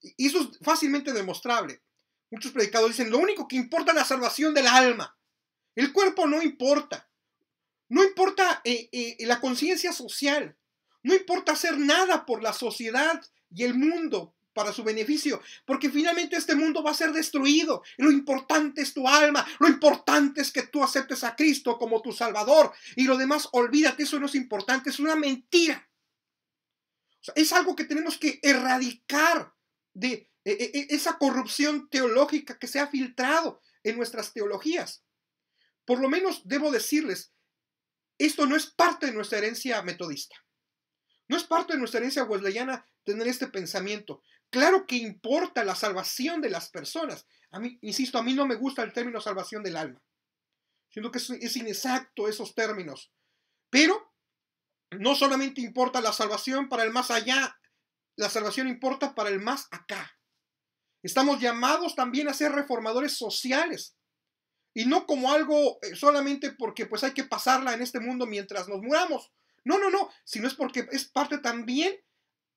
Y eso es fácilmente demostrable. Muchos predicadores dicen, lo único que importa es la salvación del alma. El cuerpo no importa. No importa eh, eh, la conciencia social, no importa hacer nada por la sociedad y el mundo para su beneficio, porque finalmente este mundo va a ser destruido. Lo importante es tu alma, lo importante es que tú aceptes a Cristo como tu Salvador y lo demás, olvídate, eso no es importante, es una mentira. es algo que tenemos que erradicar de eh, esa corrupción teológica que se ha filtrado en nuestras teologías. Por lo menos debo decirles esto no es parte de nuestra herencia metodista. No es parte de nuestra herencia wesleyana tener este pensamiento. Claro que importa la salvación de las personas. A mí, insisto, a mí no me gusta el término salvación del alma. Siento que es, es inexacto esos términos. Pero no solamente importa la salvación para el más allá, la salvación importa para el más acá. Estamos llamados también a ser reformadores sociales y no como algo eh, solamente porque pues hay que pasarla en este mundo mientras nos muramos. No, no, no, sino es porque es parte también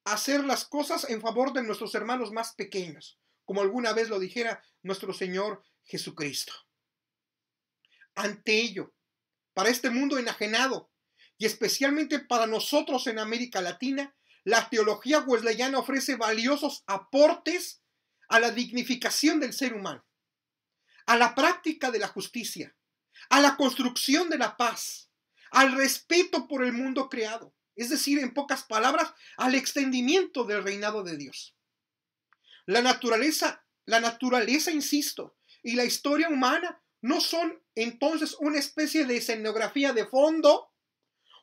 hacer las cosas en favor de nuestros hermanos más pequeños, como alguna vez lo dijera nuestro Señor Jesucristo. Ante ello, para este mundo enajenado y especialmente para nosotros en América Latina, la teología wesleyana ofrece valiosos aportes a la dignificación del ser humano a la práctica de la justicia, a la construcción de la paz, al respeto por el mundo creado, es decir, en pocas palabras, al extendimiento del reinado de Dios. La naturaleza, la naturaleza, insisto, y la historia humana no son entonces una especie de escenografía de fondo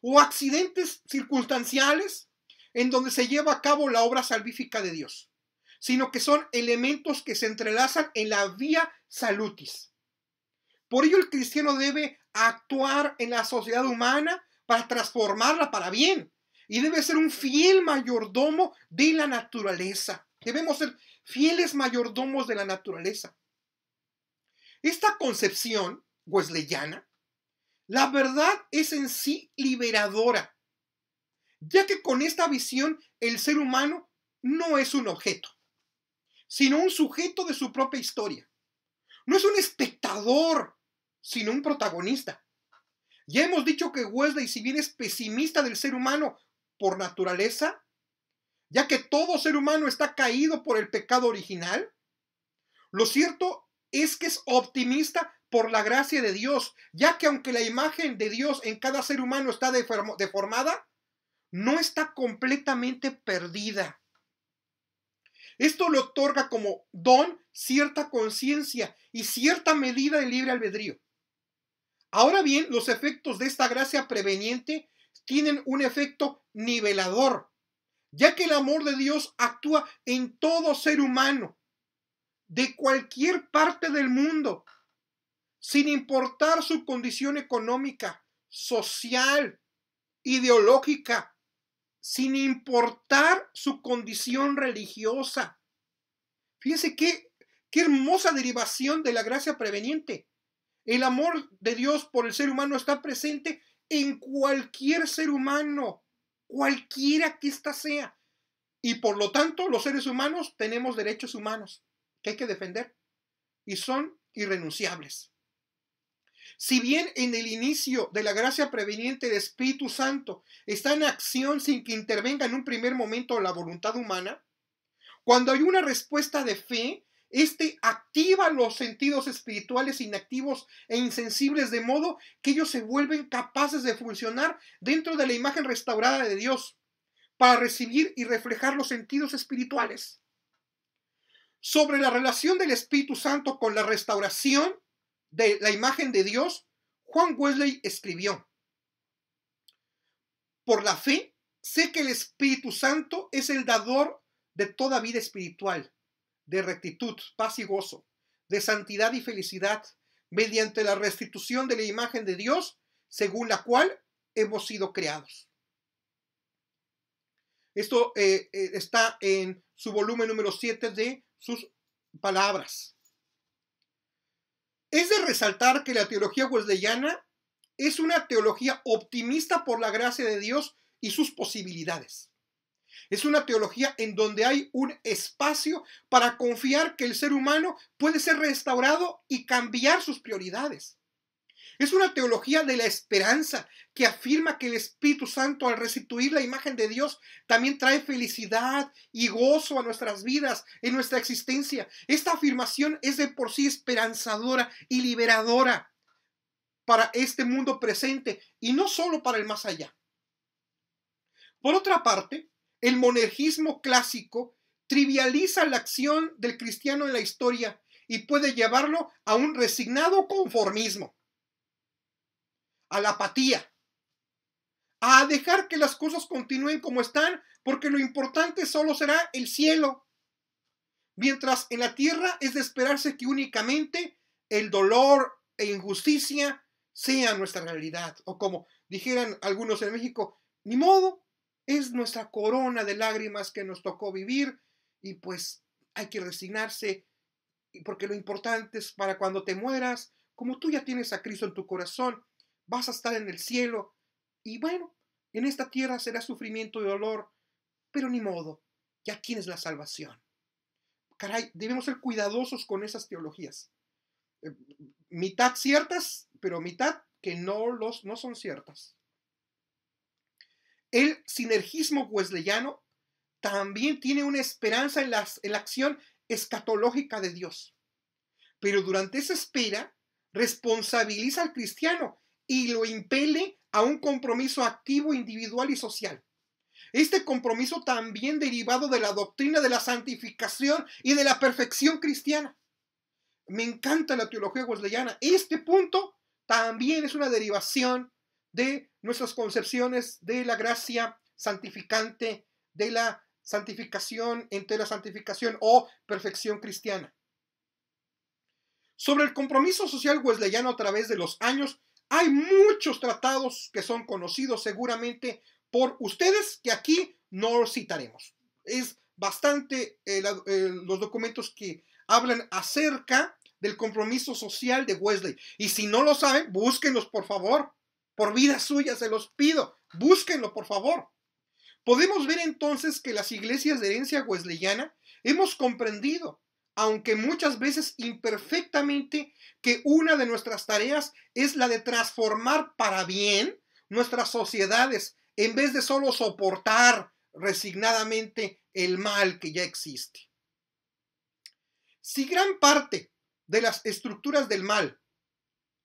o accidentes circunstanciales en donde se lleva a cabo la obra salvífica de Dios sino que son elementos que se entrelazan en la vía salutis. Por ello el cristiano debe actuar en la sociedad humana para transformarla para bien y debe ser un fiel mayordomo de la naturaleza. Debemos ser fieles mayordomos de la naturaleza. Esta concepción wesleyana, la verdad es en sí liberadora, ya que con esta visión el ser humano no es un objeto, sino un sujeto de su propia historia. No es un espectador, sino un protagonista. Ya hemos dicho que Wesley, si bien es pesimista del ser humano por naturaleza, ya que todo ser humano está caído por el pecado original, lo cierto es que es optimista por la gracia de Dios, ya que aunque la imagen de Dios en cada ser humano está deformada, no está completamente perdida. Esto le otorga como don cierta conciencia y cierta medida de libre albedrío. Ahora bien, los efectos de esta gracia preveniente tienen un efecto nivelador, ya que el amor de Dios actúa en todo ser humano, de cualquier parte del mundo, sin importar su condición económica, social, ideológica sin importar su condición religiosa. Fíjense qué, qué hermosa derivación de la gracia preveniente. El amor de Dios por el ser humano está presente en cualquier ser humano, cualquiera que ésta sea. Y por lo tanto, los seres humanos tenemos derechos humanos que hay que defender y son irrenunciables. Si bien en el inicio de la gracia preveniente del Espíritu Santo está en acción sin que intervenga en un primer momento la voluntad humana, cuando hay una respuesta de fe, éste activa los sentidos espirituales inactivos e insensibles de modo que ellos se vuelven capaces de funcionar dentro de la imagen restaurada de Dios para recibir y reflejar los sentidos espirituales. Sobre la relación del Espíritu Santo con la restauración, de la imagen de Dios, Juan Wesley escribió, por la fe sé que el Espíritu Santo es el dador de toda vida espiritual, de rectitud, paz y gozo, de santidad y felicidad, mediante la restitución de la imagen de Dios, según la cual hemos sido creados. Esto eh, eh, está en su volumen número 7 de sus palabras. Es de resaltar que la teología wesleyana es una teología optimista por la gracia de Dios y sus posibilidades. Es una teología en donde hay un espacio para confiar que el ser humano puede ser restaurado y cambiar sus prioridades. Es una teología de la esperanza que afirma que el Espíritu Santo al restituir la imagen de Dios también trae felicidad y gozo a nuestras vidas, en nuestra existencia. Esta afirmación es de por sí esperanzadora y liberadora para este mundo presente y no solo para el más allá. Por otra parte, el monergismo clásico trivializa la acción del cristiano en la historia y puede llevarlo a un resignado conformismo a la apatía, a dejar que las cosas continúen como están, porque lo importante solo será el cielo. Mientras en la tierra es de esperarse que únicamente el dolor e injusticia sea nuestra realidad, o como dijeran algunos en México, ni modo, es nuestra corona de lágrimas que nos tocó vivir y pues hay que resignarse, porque lo importante es para cuando te mueras, como tú ya tienes a Cristo en tu corazón, vas a estar en el cielo. Y bueno, en esta tierra será sufrimiento y dolor, pero ni modo, ya tienes la salvación. Caray, debemos ser cuidadosos con esas teologías. Eh, mitad ciertas, pero mitad que no, los, no son ciertas. El sinergismo wesleyano también tiene una esperanza en, en la acción escatológica de Dios. Pero durante esa espera responsabiliza al cristiano y lo impele a un compromiso activo individual y social. Este compromiso también derivado de la doctrina de la santificación y de la perfección cristiana. Me encanta la teología wesleyana. Este punto también es una derivación de nuestras concepciones de la gracia santificante, de la santificación la santificación o perfección cristiana. Sobre el compromiso social wesleyano a través de los años, hay muchos tratados que son conocidos seguramente por ustedes que aquí no citaremos. Es bastante eh, eh, los documentos que hablan acerca del compromiso social de Wesley. Y si no lo saben, búsquenlos por favor. Por vida suya se los pido. Búsquenlo por favor. Podemos ver entonces que las iglesias de herencia wesleyana hemos comprendido aunque muchas veces imperfectamente, que una de nuestras tareas es la de transformar para bien nuestras sociedades, en vez de solo soportar resignadamente el mal que ya existe. Si gran parte de las estructuras del mal,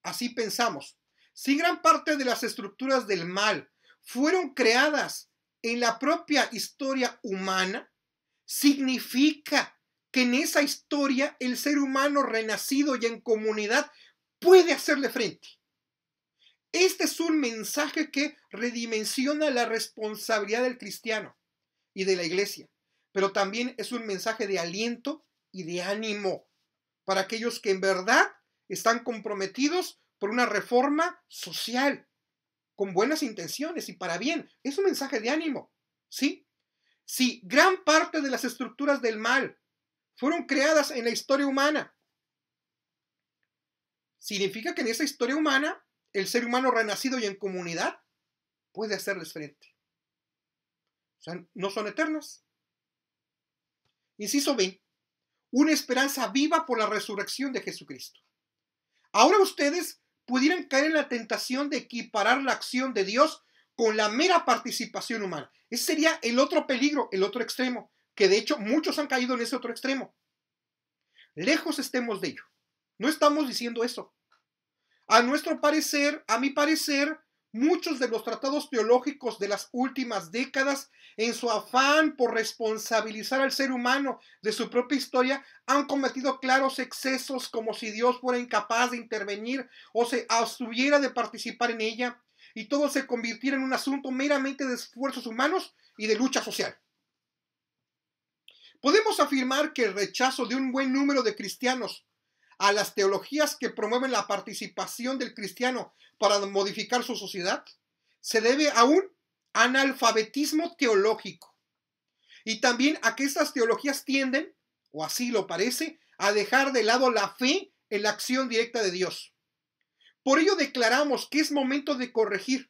así pensamos, si gran parte de las estructuras del mal fueron creadas en la propia historia humana, significa en esa historia el ser humano renacido y en comunidad puede hacerle frente. Este es un mensaje que redimensiona la responsabilidad del cristiano y de la iglesia, pero también es un mensaje de aliento y de ánimo para aquellos que en verdad están comprometidos por una reforma social con buenas intenciones y para bien. Es un mensaje de ánimo, ¿sí? Si gran parte de las estructuras del mal fueron creadas en la historia humana. Significa que en esa historia humana, el ser humano renacido y en comunidad puede hacerles frente. O sea, no son eternas. Inciso B. Una esperanza viva por la resurrección de Jesucristo. Ahora ustedes pudieran caer en la tentación de equiparar la acción de Dios con la mera participación humana. Ese sería el otro peligro, el otro extremo que de hecho muchos han caído en ese otro extremo. Lejos estemos de ello. No estamos diciendo eso. A nuestro parecer, a mi parecer, muchos de los tratados teológicos de las últimas décadas, en su afán por responsabilizar al ser humano de su propia historia, han cometido claros excesos como si Dios fuera incapaz de intervenir o se abstuviera de participar en ella, y todo se convirtiera en un asunto meramente de esfuerzos humanos y de lucha social. Podemos afirmar que el rechazo de un buen número de cristianos a las teologías que promueven la participación del cristiano para modificar su sociedad se debe a un analfabetismo teológico y también a que estas teologías tienden, o así lo parece, a dejar de lado la fe en la acción directa de Dios. Por ello declaramos que es momento de corregir,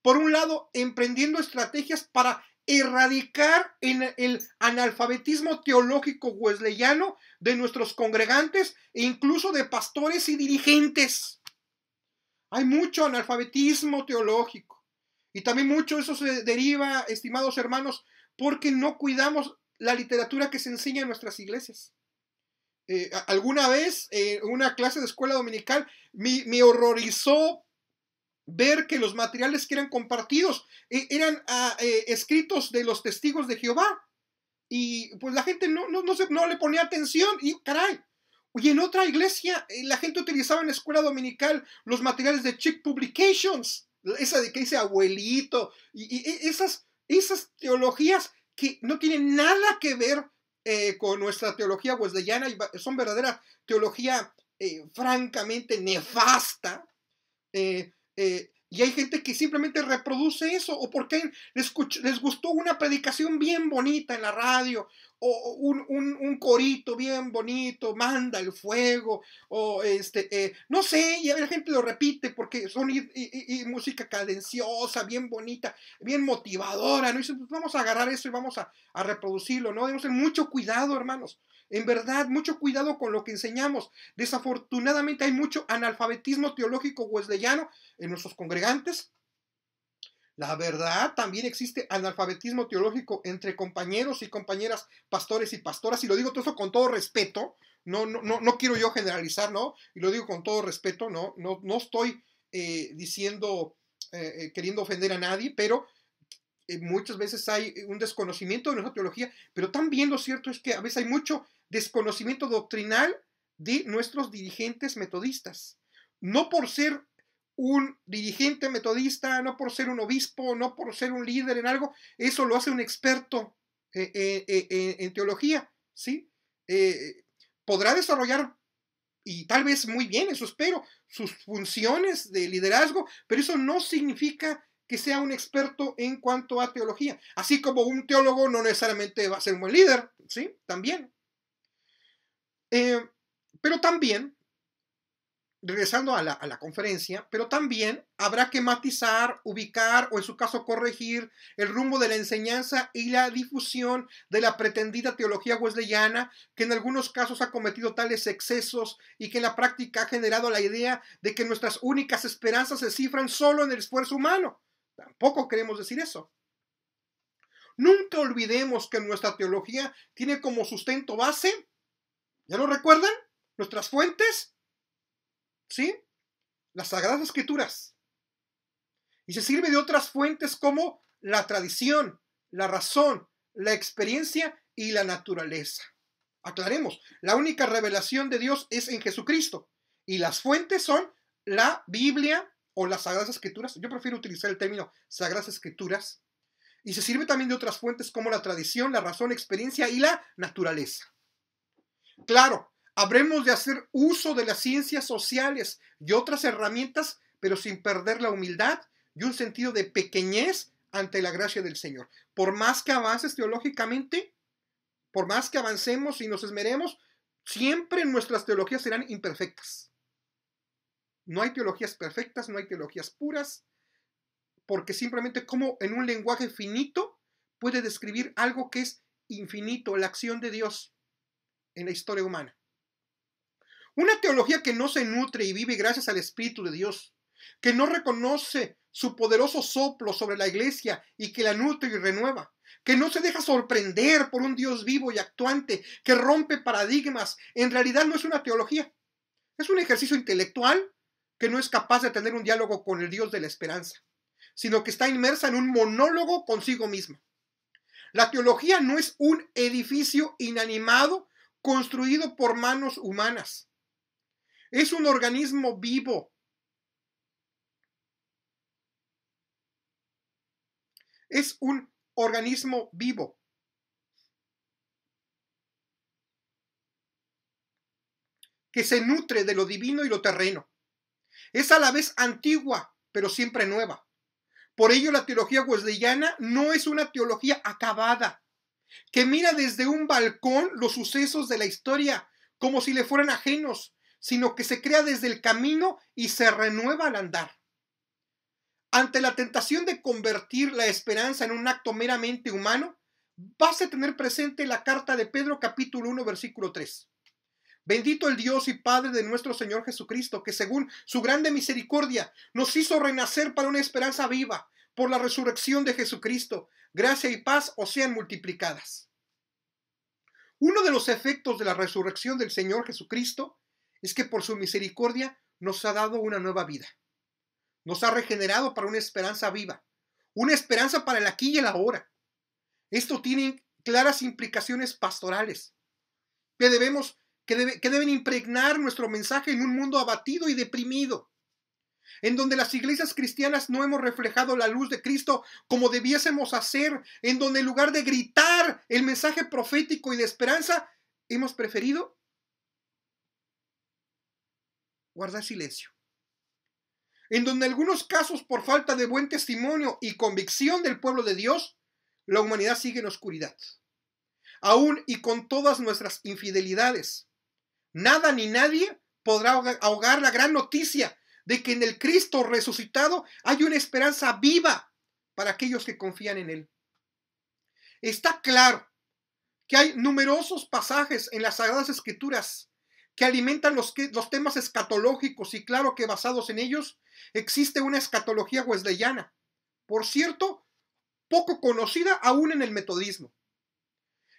por un lado, emprendiendo estrategias para erradicar en el analfabetismo teológico wesleyano de nuestros congregantes e incluso de pastores y dirigentes. Hay mucho analfabetismo teológico y también mucho eso se deriva, estimados hermanos, porque no cuidamos la literatura que se enseña en nuestras iglesias. Eh, alguna vez eh, una clase de escuela dominical me, me horrorizó ver que los materiales que eran compartidos eh, eran ah, eh, escritos de los testigos de Jehová. Y pues la gente no, no, se, no le ponía atención y caray. Y en otra iglesia eh, la gente utilizaba en la escuela dominical los materiales de Chick Publications, esa de que dice abuelito, y, e, esas, esas teologías que no tienen nada que ver con nuestra teología wesleyana y son verdadera teología francamente nefasta. Eh, y hay gente que simplemente reproduce eso, o porque les, gustó una predicación bien bonita en la radio, o un, corito bien bonito, manda el fuego, o este, eh, no sé, y la gente lo repite porque son música cadenciosa, bien bonita, bien motivadora, ¿no? Pues vamos a agarrar eso y vamos a, a reproducirlo, ¿no? Debemos tener mucho cuidado, hermanos. En verdad, mucho cuidado con lo que enseñamos. Desafortunadamente hay mucho analfabetismo teológico wesleyano en nuestros congregantes. La verdad, también existe analfabetismo teológico entre compañeros y compañeras, pastores y pastoras, y lo digo todo eso con todo respeto, no, no, no, quiero yo generalizar, ¿no? Y lo digo con todo respeto, no, no, no estoy eh, diciendo, eh, eh, queriendo ofender a nadie, pero eh, muchas veces hay eh, un desconocimiento de nuestra teología, pero también lo cierto es que a veces hay mucho desconocimiento doctrinal de nuestros dirigentes metodistas. No por ser un dirigente metodista, no por ser un obispo, no por ser un líder en algo, eso lo hace un experto eh, en teología, ¿sí? podrá desarrollar y tal vez muy bien, eso espero, sus funciones de liderazgo, pero eso no significa que sea un experto en cuanto a teología. Así como un teólogo no necesariamente va a ser un buen líder, ¿sí? También. Eh, pero también, regresando a la, a la, conferencia, pero también habrá que matizar, ubicar o en su caso corregir el rumbo de la enseñanza y la difusión de la pretendida teología wesleyana, que en algunos casos ha cometido tales excesos y que en la práctica ha generado la idea de que nuestras únicas esperanzas se cifran solo en el esfuerzo humano Tampoco queremos decir eso. Nunca olvidemos que nuestra teología tiene como sustento base, ¿ya lo recuerdan? Nuestras fuentes, ¿sí? Las Sagradas Escrituras. Y se sirve de otras fuentes como la tradición, la razón, la experiencia y la naturaleza. Aclaremos, la única revelación de Dios es en Jesucristo y las fuentes son la Biblia, o las Sagradas Escrituras, yo prefiero utilizar el término Sagradas Escrituras, y se sirve también de otras fuentes como la tradición, la razón, experiencia y la naturaleza. Claro, habremos de hacer uso de las ciencias sociales y otras herramientas, pero sin perder la humildad y un sentido de pequeñez ante la gracia del Señor. Por más que avances teológicamente, por más que avancemos y nos esmeremos, siempre nuestras teologías serán imperfectas. No hay teologías perfectas, no hay teologías puras, porque simplemente como en un lenguaje finito puede describir algo que es infinito, la acción de Dios en la historia humana. Una teología que no se nutre y vive gracias al Espíritu de Dios, que no reconoce su poderoso soplo sobre la iglesia y que la nutre y renueva, que no se deja sorprender por un Dios vivo y actuante, que rompe paradigmas, en realidad no es una teología. Es un ejercicio intelectual que no es capaz de tener un diálogo con el Dios de la esperanza, sino que está inmersa en un monólogo consigo misma. La teología no es un edificio inanimado construido por manos humanas. Es un organismo vivo. Es un organismo vivo. que se nutre de lo divino y lo terreno. Es a la vez antigua, pero siempre nueva. Por ello la teología wesleyana no es una teología acabada, que mira desde un balcón los sucesos de la historia, como si le fueran ajenos, sino que se crea desde el camino y se renueva al andar. Ante la tentación de convertir la esperanza en un acto meramente humano, vas a tener presente la carta de Pedro capítulo 1 versículo 3. Bendito el Dios y Padre de nuestro Señor Jesucristo, que según su grande misericordia nos hizo renacer para una esperanza viva por la resurrección de Jesucristo. Gracia y paz os sean multiplicadas. Uno de los efectos de la resurrección del Señor Jesucristo es que por su misericordia nos ha dado una nueva vida. Nos ha regenerado para una esperanza viva, una esperanza para el aquí y el ahora. Esto tiene claras implicaciones pastorales que debemos que, deben impregnar nuestro mensaje en un mundo abatido y deprimido, en donde las iglesias cristianas no hemos reflejado la luz de Cristo como debiésemos hacer, en donde en lugar de gritar el mensaje profético y de esperanza, hemos preferido guardar silencio. En donde en algunos casos por falta de buen testimonio y convicción del pueblo de Dios, la humanidad sigue en oscuridad. Aún y con todas nuestras infidelidades, nada ni nadie podrá ahogar la gran noticia de que en el Cristo resucitado hay una esperanza viva para aquellos que confían en Él. Está claro que hay numerosos pasajes en las Sagradas Escrituras que alimentan los, los temas escatológicos y claro que basados en ellos existe una escatología wesleyana, por cierto, poco conocida aún en el metodismo.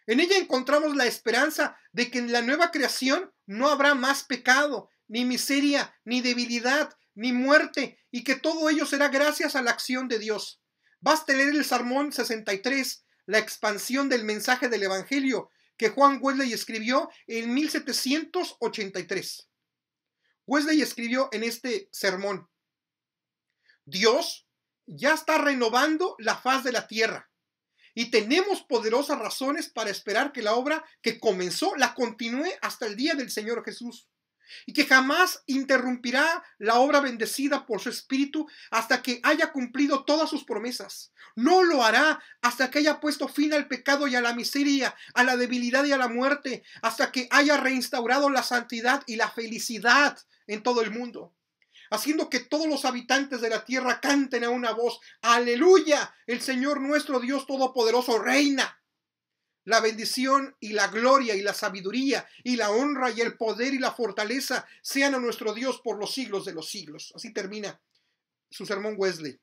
En ella encontramos la esperanza de que en la nueva creación no habrá más pecado, ni miseria, ni debilidad, ni muerte, y que todo ello será gracias a la acción de Dios. Basta leer el sermón 63, la expansión del mensaje del Evangelio que Juan Wesley escribió en 1783. Wesley escribió en este sermón, Dios ya está renovando la faz de la tierra y tenemos poderosas razones para esperar que la obra que comenzó la continúe hasta el día del Señor Jesús. Y que jamás interrumpirá la obra bendecida por su Espíritu hasta que haya cumplido todas sus promesas. No lo hará hasta que haya puesto fin al pecado y a la miseria, a la debilidad y a la muerte, hasta que haya reinstaurado la santidad y la felicidad en todo el mundo haciendo que todos los habitantes de la tierra canten a una voz, aleluya, el Señor nuestro Dios Todopoderoso reina. La bendición y la gloria y la sabiduría y la honra y el poder y la fortaleza sean a nuestro Dios por los siglos de los siglos. Así termina su sermón Wesley.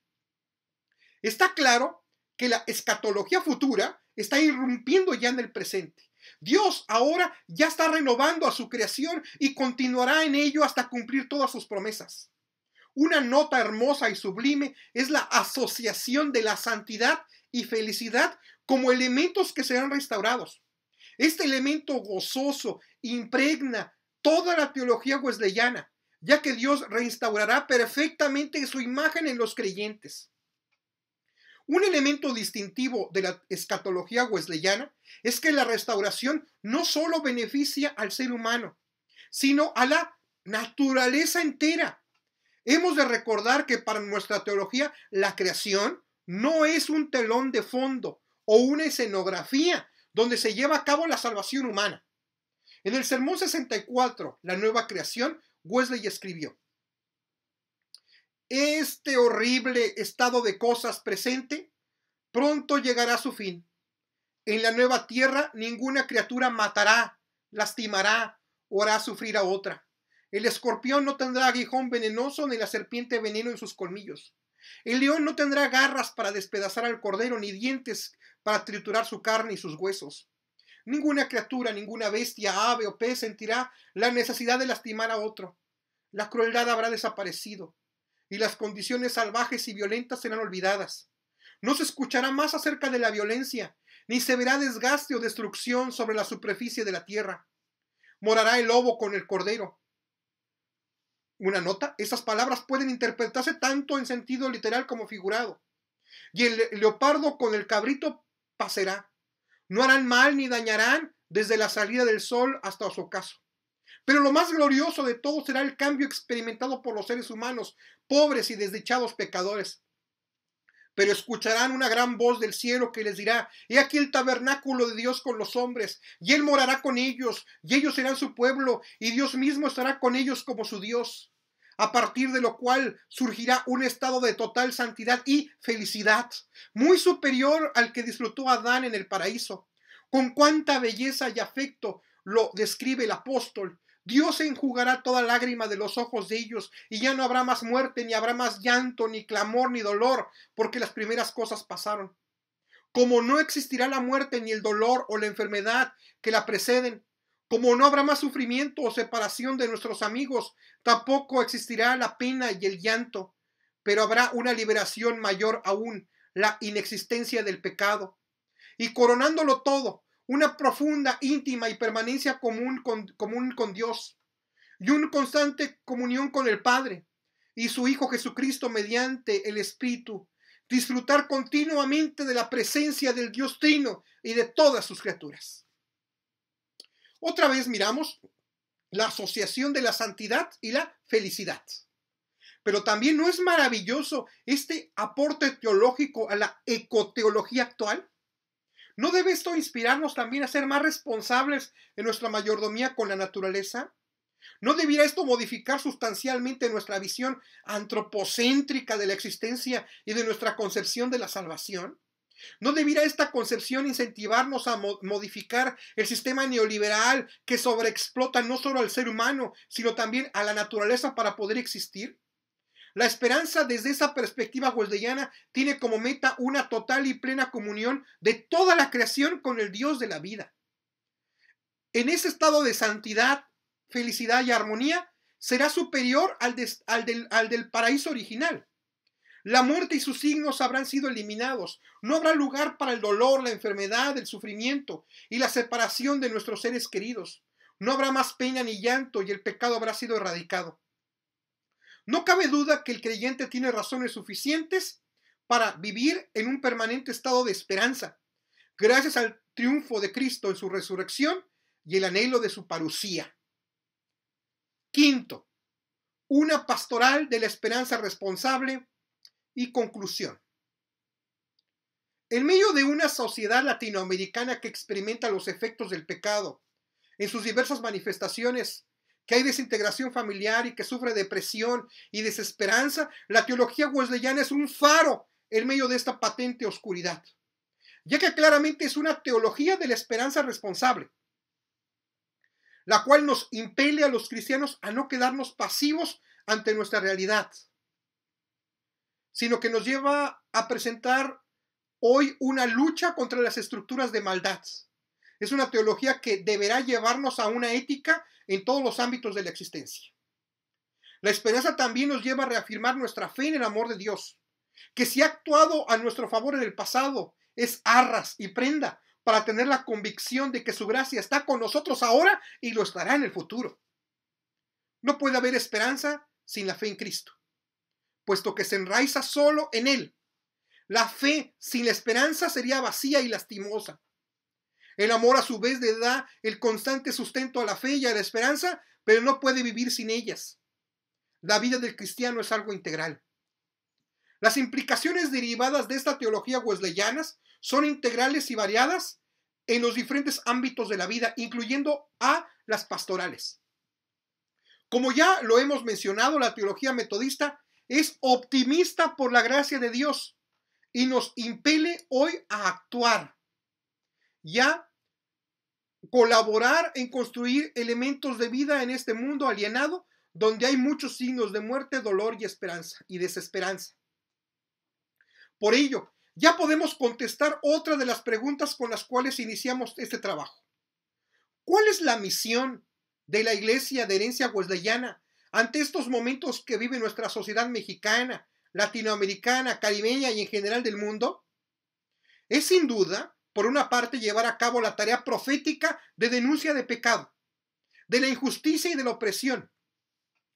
Está claro que la escatología futura está irrumpiendo ya en el presente. Dios ahora ya está renovando a su creación y continuará en ello hasta cumplir todas sus promesas. Una nota hermosa y sublime es la asociación de la santidad y felicidad como elementos que serán restaurados. Este elemento gozoso impregna toda la teología wesleyana, ya que Dios reinstaurará perfectamente su imagen en los creyentes. Un elemento distintivo de la escatología wesleyana es que la restauración no solo beneficia al ser humano, sino a la naturaleza entera. Hemos de recordar que para nuestra teología la creación no es un telón de fondo o una escenografía donde se lleva a cabo la salvación humana. En el Sermón 64, la nueva creación, Wesley escribió, este horrible estado de cosas presente pronto llegará a su fin. En la nueva tierra ninguna criatura matará, lastimará o hará sufrir a otra. El escorpión no tendrá aguijón venenoso ni la serpiente veneno en sus colmillos. El león no tendrá garras para despedazar al cordero ni dientes para triturar su carne y sus huesos. Ninguna criatura, ninguna bestia, ave o pez sentirá la necesidad de lastimar a otro. La crueldad habrá desaparecido y las condiciones salvajes y violentas serán olvidadas. No se escuchará más acerca de la violencia, ni se verá desgaste o destrucción sobre la superficie de la tierra. Morará el lobo con el cordero. Una nota, esas palabras pueden interpretarse tanto en sentido literal como figurado. Y el leopardo con el cabrito pasará. No harán mal ni dañarán desde la salida del sol hasta su ocaso. Pero lo más glorioso de todo será el cambio experimentado por los seres humanos, pobres y desdichados pecadores. Pero escucharán una gran voz del cielo que les dirá, He aquí el tabernáculo de Dios con los hombres, y Él morará con ellos, y ellos serán su pueblo, y Dios mismo estará con ellos como su Dios, a partir de lo cual surgirá un estado de total santidad y felicidad, muy superior al que disfrutó Adán en el paraíso. Con cuánta belleza y afecto lo describe el apóstol. Dios enjugará toda lágrima de los ojos de ellos, y ya no habrá más muerte, ni habrá más llanto, ni clamor, ni dolor, porque las primeras cosas pasaron. Como no existirá la muerte, ni el dolor o la enfermedad que la preceden, como no habrá más sufrimiento o separación de nuestros amigos, tampoco existirá la pena y el llanto, pero habrá una liberación mayor aún, la inexistencia del pecado. Y coronándolo todo, una profunda, íntima y permanencia común con, común con Dios y una constante comunión con el Padre y su Hijo Jesucristo mediante el Espíritu, disfrutar continuamente de la presencia del Dios Trino y de todas sus criaturas. Otra vez miramos la asociación de la santidad y la felicidad. Pero también no es maravilloso este aporte teológico a la ecoteología actual. ¿No debe esto inspirarnos también a ser más responsables en nuestra mayordomía con la naturaleza? ¿No debiera esto modificar sustancialmente nuestra visión antropocéntrica de la existencia y de nuestra concepción de la salvación? ¿No debiera esta concepción incentivarnos a modificar el sistema neoliberal que sobreexplota no solo al ser humano, sino también a la naturaleza para poder existir? La esperanza desde esa perspectiva wesleyana tiene como meta una total y plena comunión de toda la creación con el Dios de la vida. En ese estado de santidad, felicidad y armonía, será superior al, del, al del paraíso original. La muerte y sus signos habrán sido eliminados. No habrá lugar para el dolor, la enfermedad, el sufrimiento y la separación de nuestros seres queridos. No habrá más peña ni llanto y el pecado habrá sido erradicado. No cabe duda que el creyente tiene razones suficientes para vivir en un permanente estado de esperanza, gracias al triunfo de Cristo en su resurrección y el anhelo de su parucía. Quinto, una pastoral de la esperanza responsable y conclusión. En medio de una sociedad latinoamericana que experimenta los efectos del pecado en sus diversas manifestaciones, que hay desintegración familiar y que sufre depresión y desesperanza, la teología wesleyana es un faro en medio de esta patente oscuridad, ya que claramente es una teología de la esperanza responsable, la cual nos impele a los cristianos a no quedarnos pasivos ante nuestra realidad, sino que nos lleva a presentar hoy una lucha contra las estructuras de maldad es una teología que deberá llevarnos a una ética en todos los ámbitos de la existencia. La esperanza también nos lleva a reafirmar nuestra fe en el amor de Dios, que si ha actuado a nuestro favor en el pasado, es arras y prenda para tener la convicción de que su gracia está con nosotros ahora y lo estará en el futuro. No puede haber esperanza sin la fe en Cristo, puesto que se enraiza solo en Él. La fe sin la esperanza sería vacía y lastimosa. El amor a su vez le da el constante sustento a la fe y a la esperanza, pero no puede vivir sin ellas. La vida del cristiano es algo integral. Las implicaciones derivadas de esta teología wesleyana son integrales y variadas en los diferentes ámbitos de la vida, incluyendo a las pastorales. Como ya lo hemos mencionado, la teología metodista es optimista por la gracia de Dios y nos impele hoy a actuar, ya colaborar en construir elementos de vida en este mundo alienado donde hay muchos signos de muerte, dolor y esperanza y desesperanza. Por ello, ya podemos contestar otra de las preguntas con las cuales iniciamos este trabajo. ¿Cuál es la misión de la Iglesia de herencia wesleyana ante estos momentos que vive nuestra sociedad mexicana, latinoamericana, caribeña y en general del mundo? Es sin duda por una parte, llevar a cabo la tarea profética de denuncia de pecado, de la injusticia y de la opresión.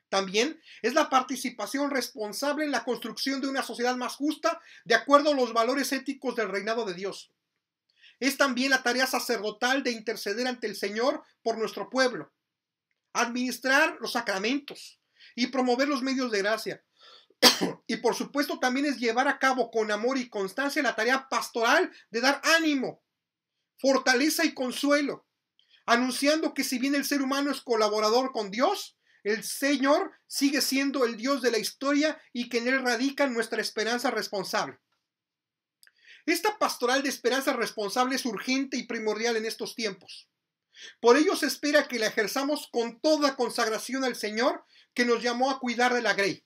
También es la participación responsable en la construcción de una sociedad más justa de acuerdo a los valores éticos del reinado de Dios. Es también la tarea sacerdotal de interceder ante el Señor por nuestro pueblo, administrar los sacramentos y promover los medios de gracia, y por supuesto también es llevar a cabo con amor y constancia la tarea pastoral de dar ánimo, fortaleza y consuelo, anunciando que si bien el ser humano es colaborador con Dios, el Señor sigue siendo el Dios de la historia y que en Él radica nuestra esperanza responsable. Esta pastoral de esperanza responsable es urgente y primordial en estos tiempos. Por ello se espera que la ejerzamos con toda consagración al Señor que nos llamó a cuidar de la grey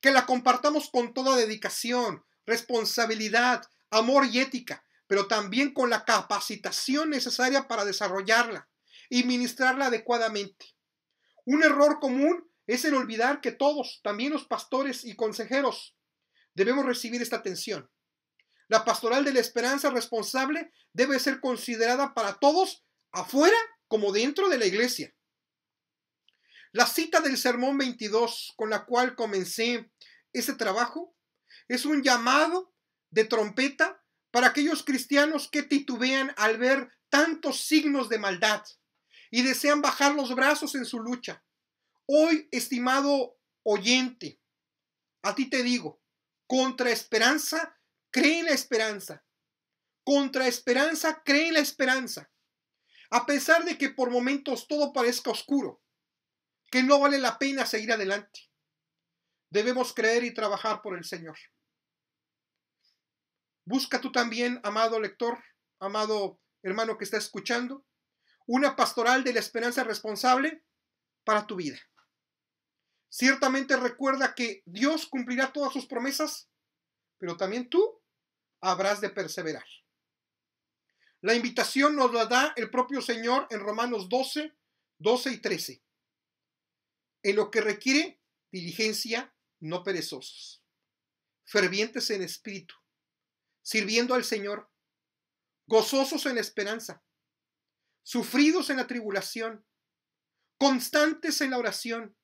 que la compartamos con toda dedicación, responsabilidad, amor y ética, pero también con la capacitación necesaria para desarrollarla y ministrarla adecuadamente. Un error común es el olvidar que todos, también los pastores y consejeros, debemos recibir esta atención. La pastoral de la esperanza responsable debe ser considerada para todos, afuera como dentro de la iglesia. La cita del Sermón 22 con la cual comencé ese trabajo es un llamado de trompeta para aquellos cristianos que titubean al ver tantos signos de maldad y desean bajar los brazos en su lucha. Hoy, estimado oyente, a ti te digo, contra esperanza, cree en la esperanza. Contra esperanza, cree en la esperanza. A pesar de que por momentos todo parezca oscuro, que no vale la pena seguir adelante. Debemos creer y trabajar por el Señor. Busca tú también, amado lector, amado hermano que está escuchando, una pastoral de la esperanza responsable para tu vida. Ciertamente recuerda que Dios cumplirá todas sus promesas, pero también tú habrás de perseverar. La invitación nos la da el propio Señor en Romanos 12, 12 y 13 en lo que requiere diligencia, no perezosos, fervientes en espíritu, sirviendo al Señor, gozosos en esperanza, sufridos en la tribulación, constantes en la oración,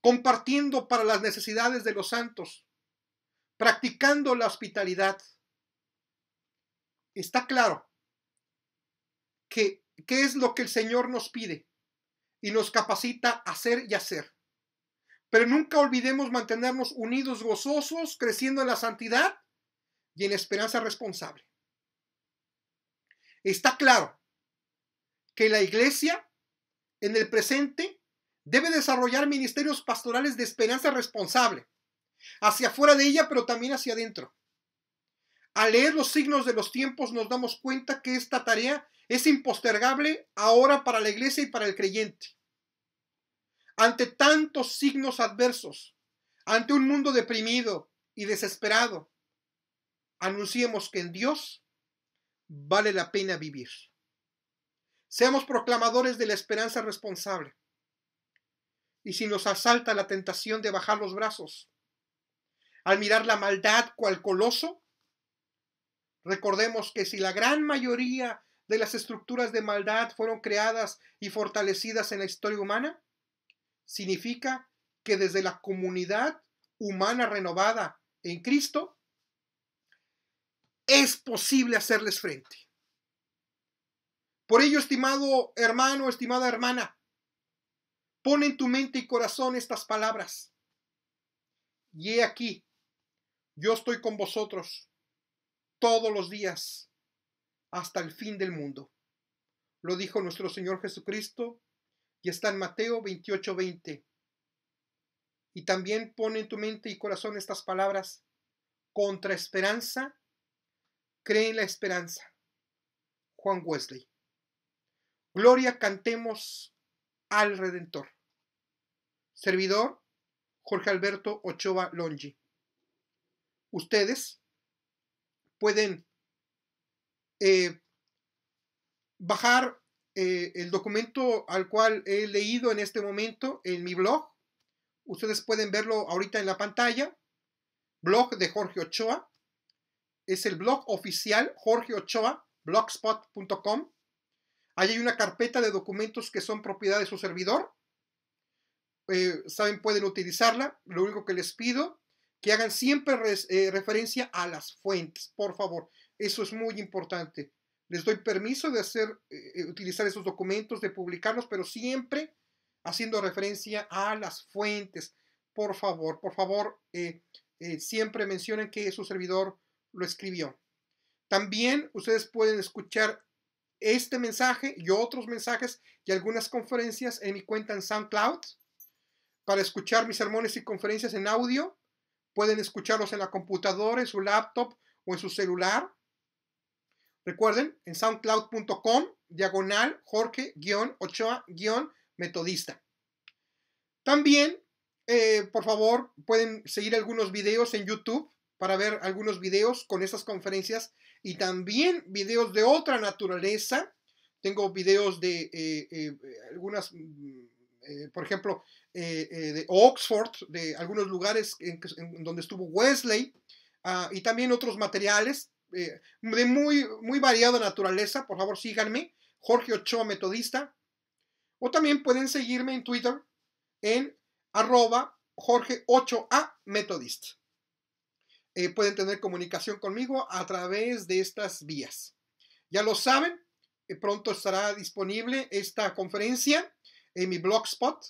compartiendo para las necesidades de los santos, practicando la hospitalidad. Está claro que qué es lo que el Señor nos pide y nos capacita a ser y hacer. Pero nunca olvidemos mantenernos unidos, gozosos, creciendo en la santidad y en esperanza responsable. Está claro que la iglesia en el presente debe desarrollar ministerios pastorales de esperanza responsable, hacia afuera de ella, pero también hacia adentro. Al leer los signos de los tiempos nos damos cuenta que esta tarea es impostergable ahora para la iglesia y para el creyente. Ante tantos signos adversos, ante un mundo deprimido y desesperado, anunciemos que en Dios vale la pena vivir. Seamos proclamadores de la esperanza responsable. Y si nos asalta la tentación de bajar los brazos, al mirar la maldad cual coloso, recordemos que si la gran mayoría de las estructuras de maldad fueron creadas y fortalecidas en la historia humana? Significa que desde la comunidad humana renovada en Cristo, es posible hacerles frente. Por ello, estimado hermano, estimada hermana, pon en tu mente y corazón estas palabras. Y he aquí, yo estoy con vosotros todos los días hasta el fin del mundo. Lo dijo nuestro Señor Jesucristo y está en Mateo 28:20. Y también pone en tu mente y corazón estas palabras. Contra esperanza, cree en la esperanza. Juan Wesley. Gloria cantemos al Redentor. Servidor Jorge Alberto Ochoa Longi. Ustedes pueden eh, bajar eh, el documento al cual he leído en este momento en mi blog. Ustedes pueden verlo ahorita en la pantalla. Blog de Jorge Ochoa. Es el blog oficial Jorge Ochoa, blogspot.com. Ahí hay una carpeta de documentos que son propiedad de su servidor. Eh, saben, pueden utilizarla. Lo único que les pido, que hagan siempre referencia a las fuentes, por favor. Eso es muy importante. Les doy permiso de hacer, eh, eh, utilizar esos documentos, de publicarlos, pero siempre haciendo referencia a las fuentes. Por favor, por favor, eh, siempre mencionen que su servidor lo escribió. También ustedes pueden escuchar este mensaje y otros mensajes y algunas conferencias en mi cuenta en SoundCloud. Para escuchar mis sermones y conferencias en audio, pueden escucharlos en la computadora, en su laptop o en su celular. Recuerden, en soundcloud.com, diagonal Jorge-Ochoa-Metodista. También, eh, por favor, pueden seguir algunos videos en YouTube para ver algunos videos con estas conferencias y también videos de otra naturaleza. Tengo videos de eh, eh, algunas, mm, por ejemplo, de Oxford, de algunos lugares en, donde estuvo Wesley, ah, y también otros materiales eh, de muy, muy variada naturaleza. Por favor, síganme. Jorge Ochoa Metodista. O también pueden seguirme en Twitter en arroba Jorge 8A Metodista. Eh, pueden tener comunicación conmigo a través de estas vías. Ya lo saben, eh, pronto estará disponible esta conferencia en mi blogspot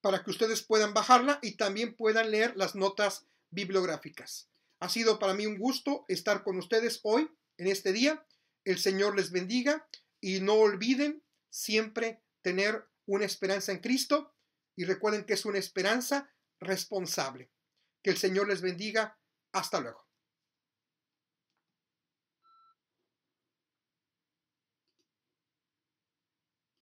para que ustedes puedan bajarla y también puedan leer las notas bibliográficas. Ha sido para mí un gusto estar con ustedes hoy, en este día. El Señor les bendiga y no olviden siempre tener una esperanza en Cristo y recuerden que es una esperanza responsable. Que el Señor les bendiga. Hasta luego.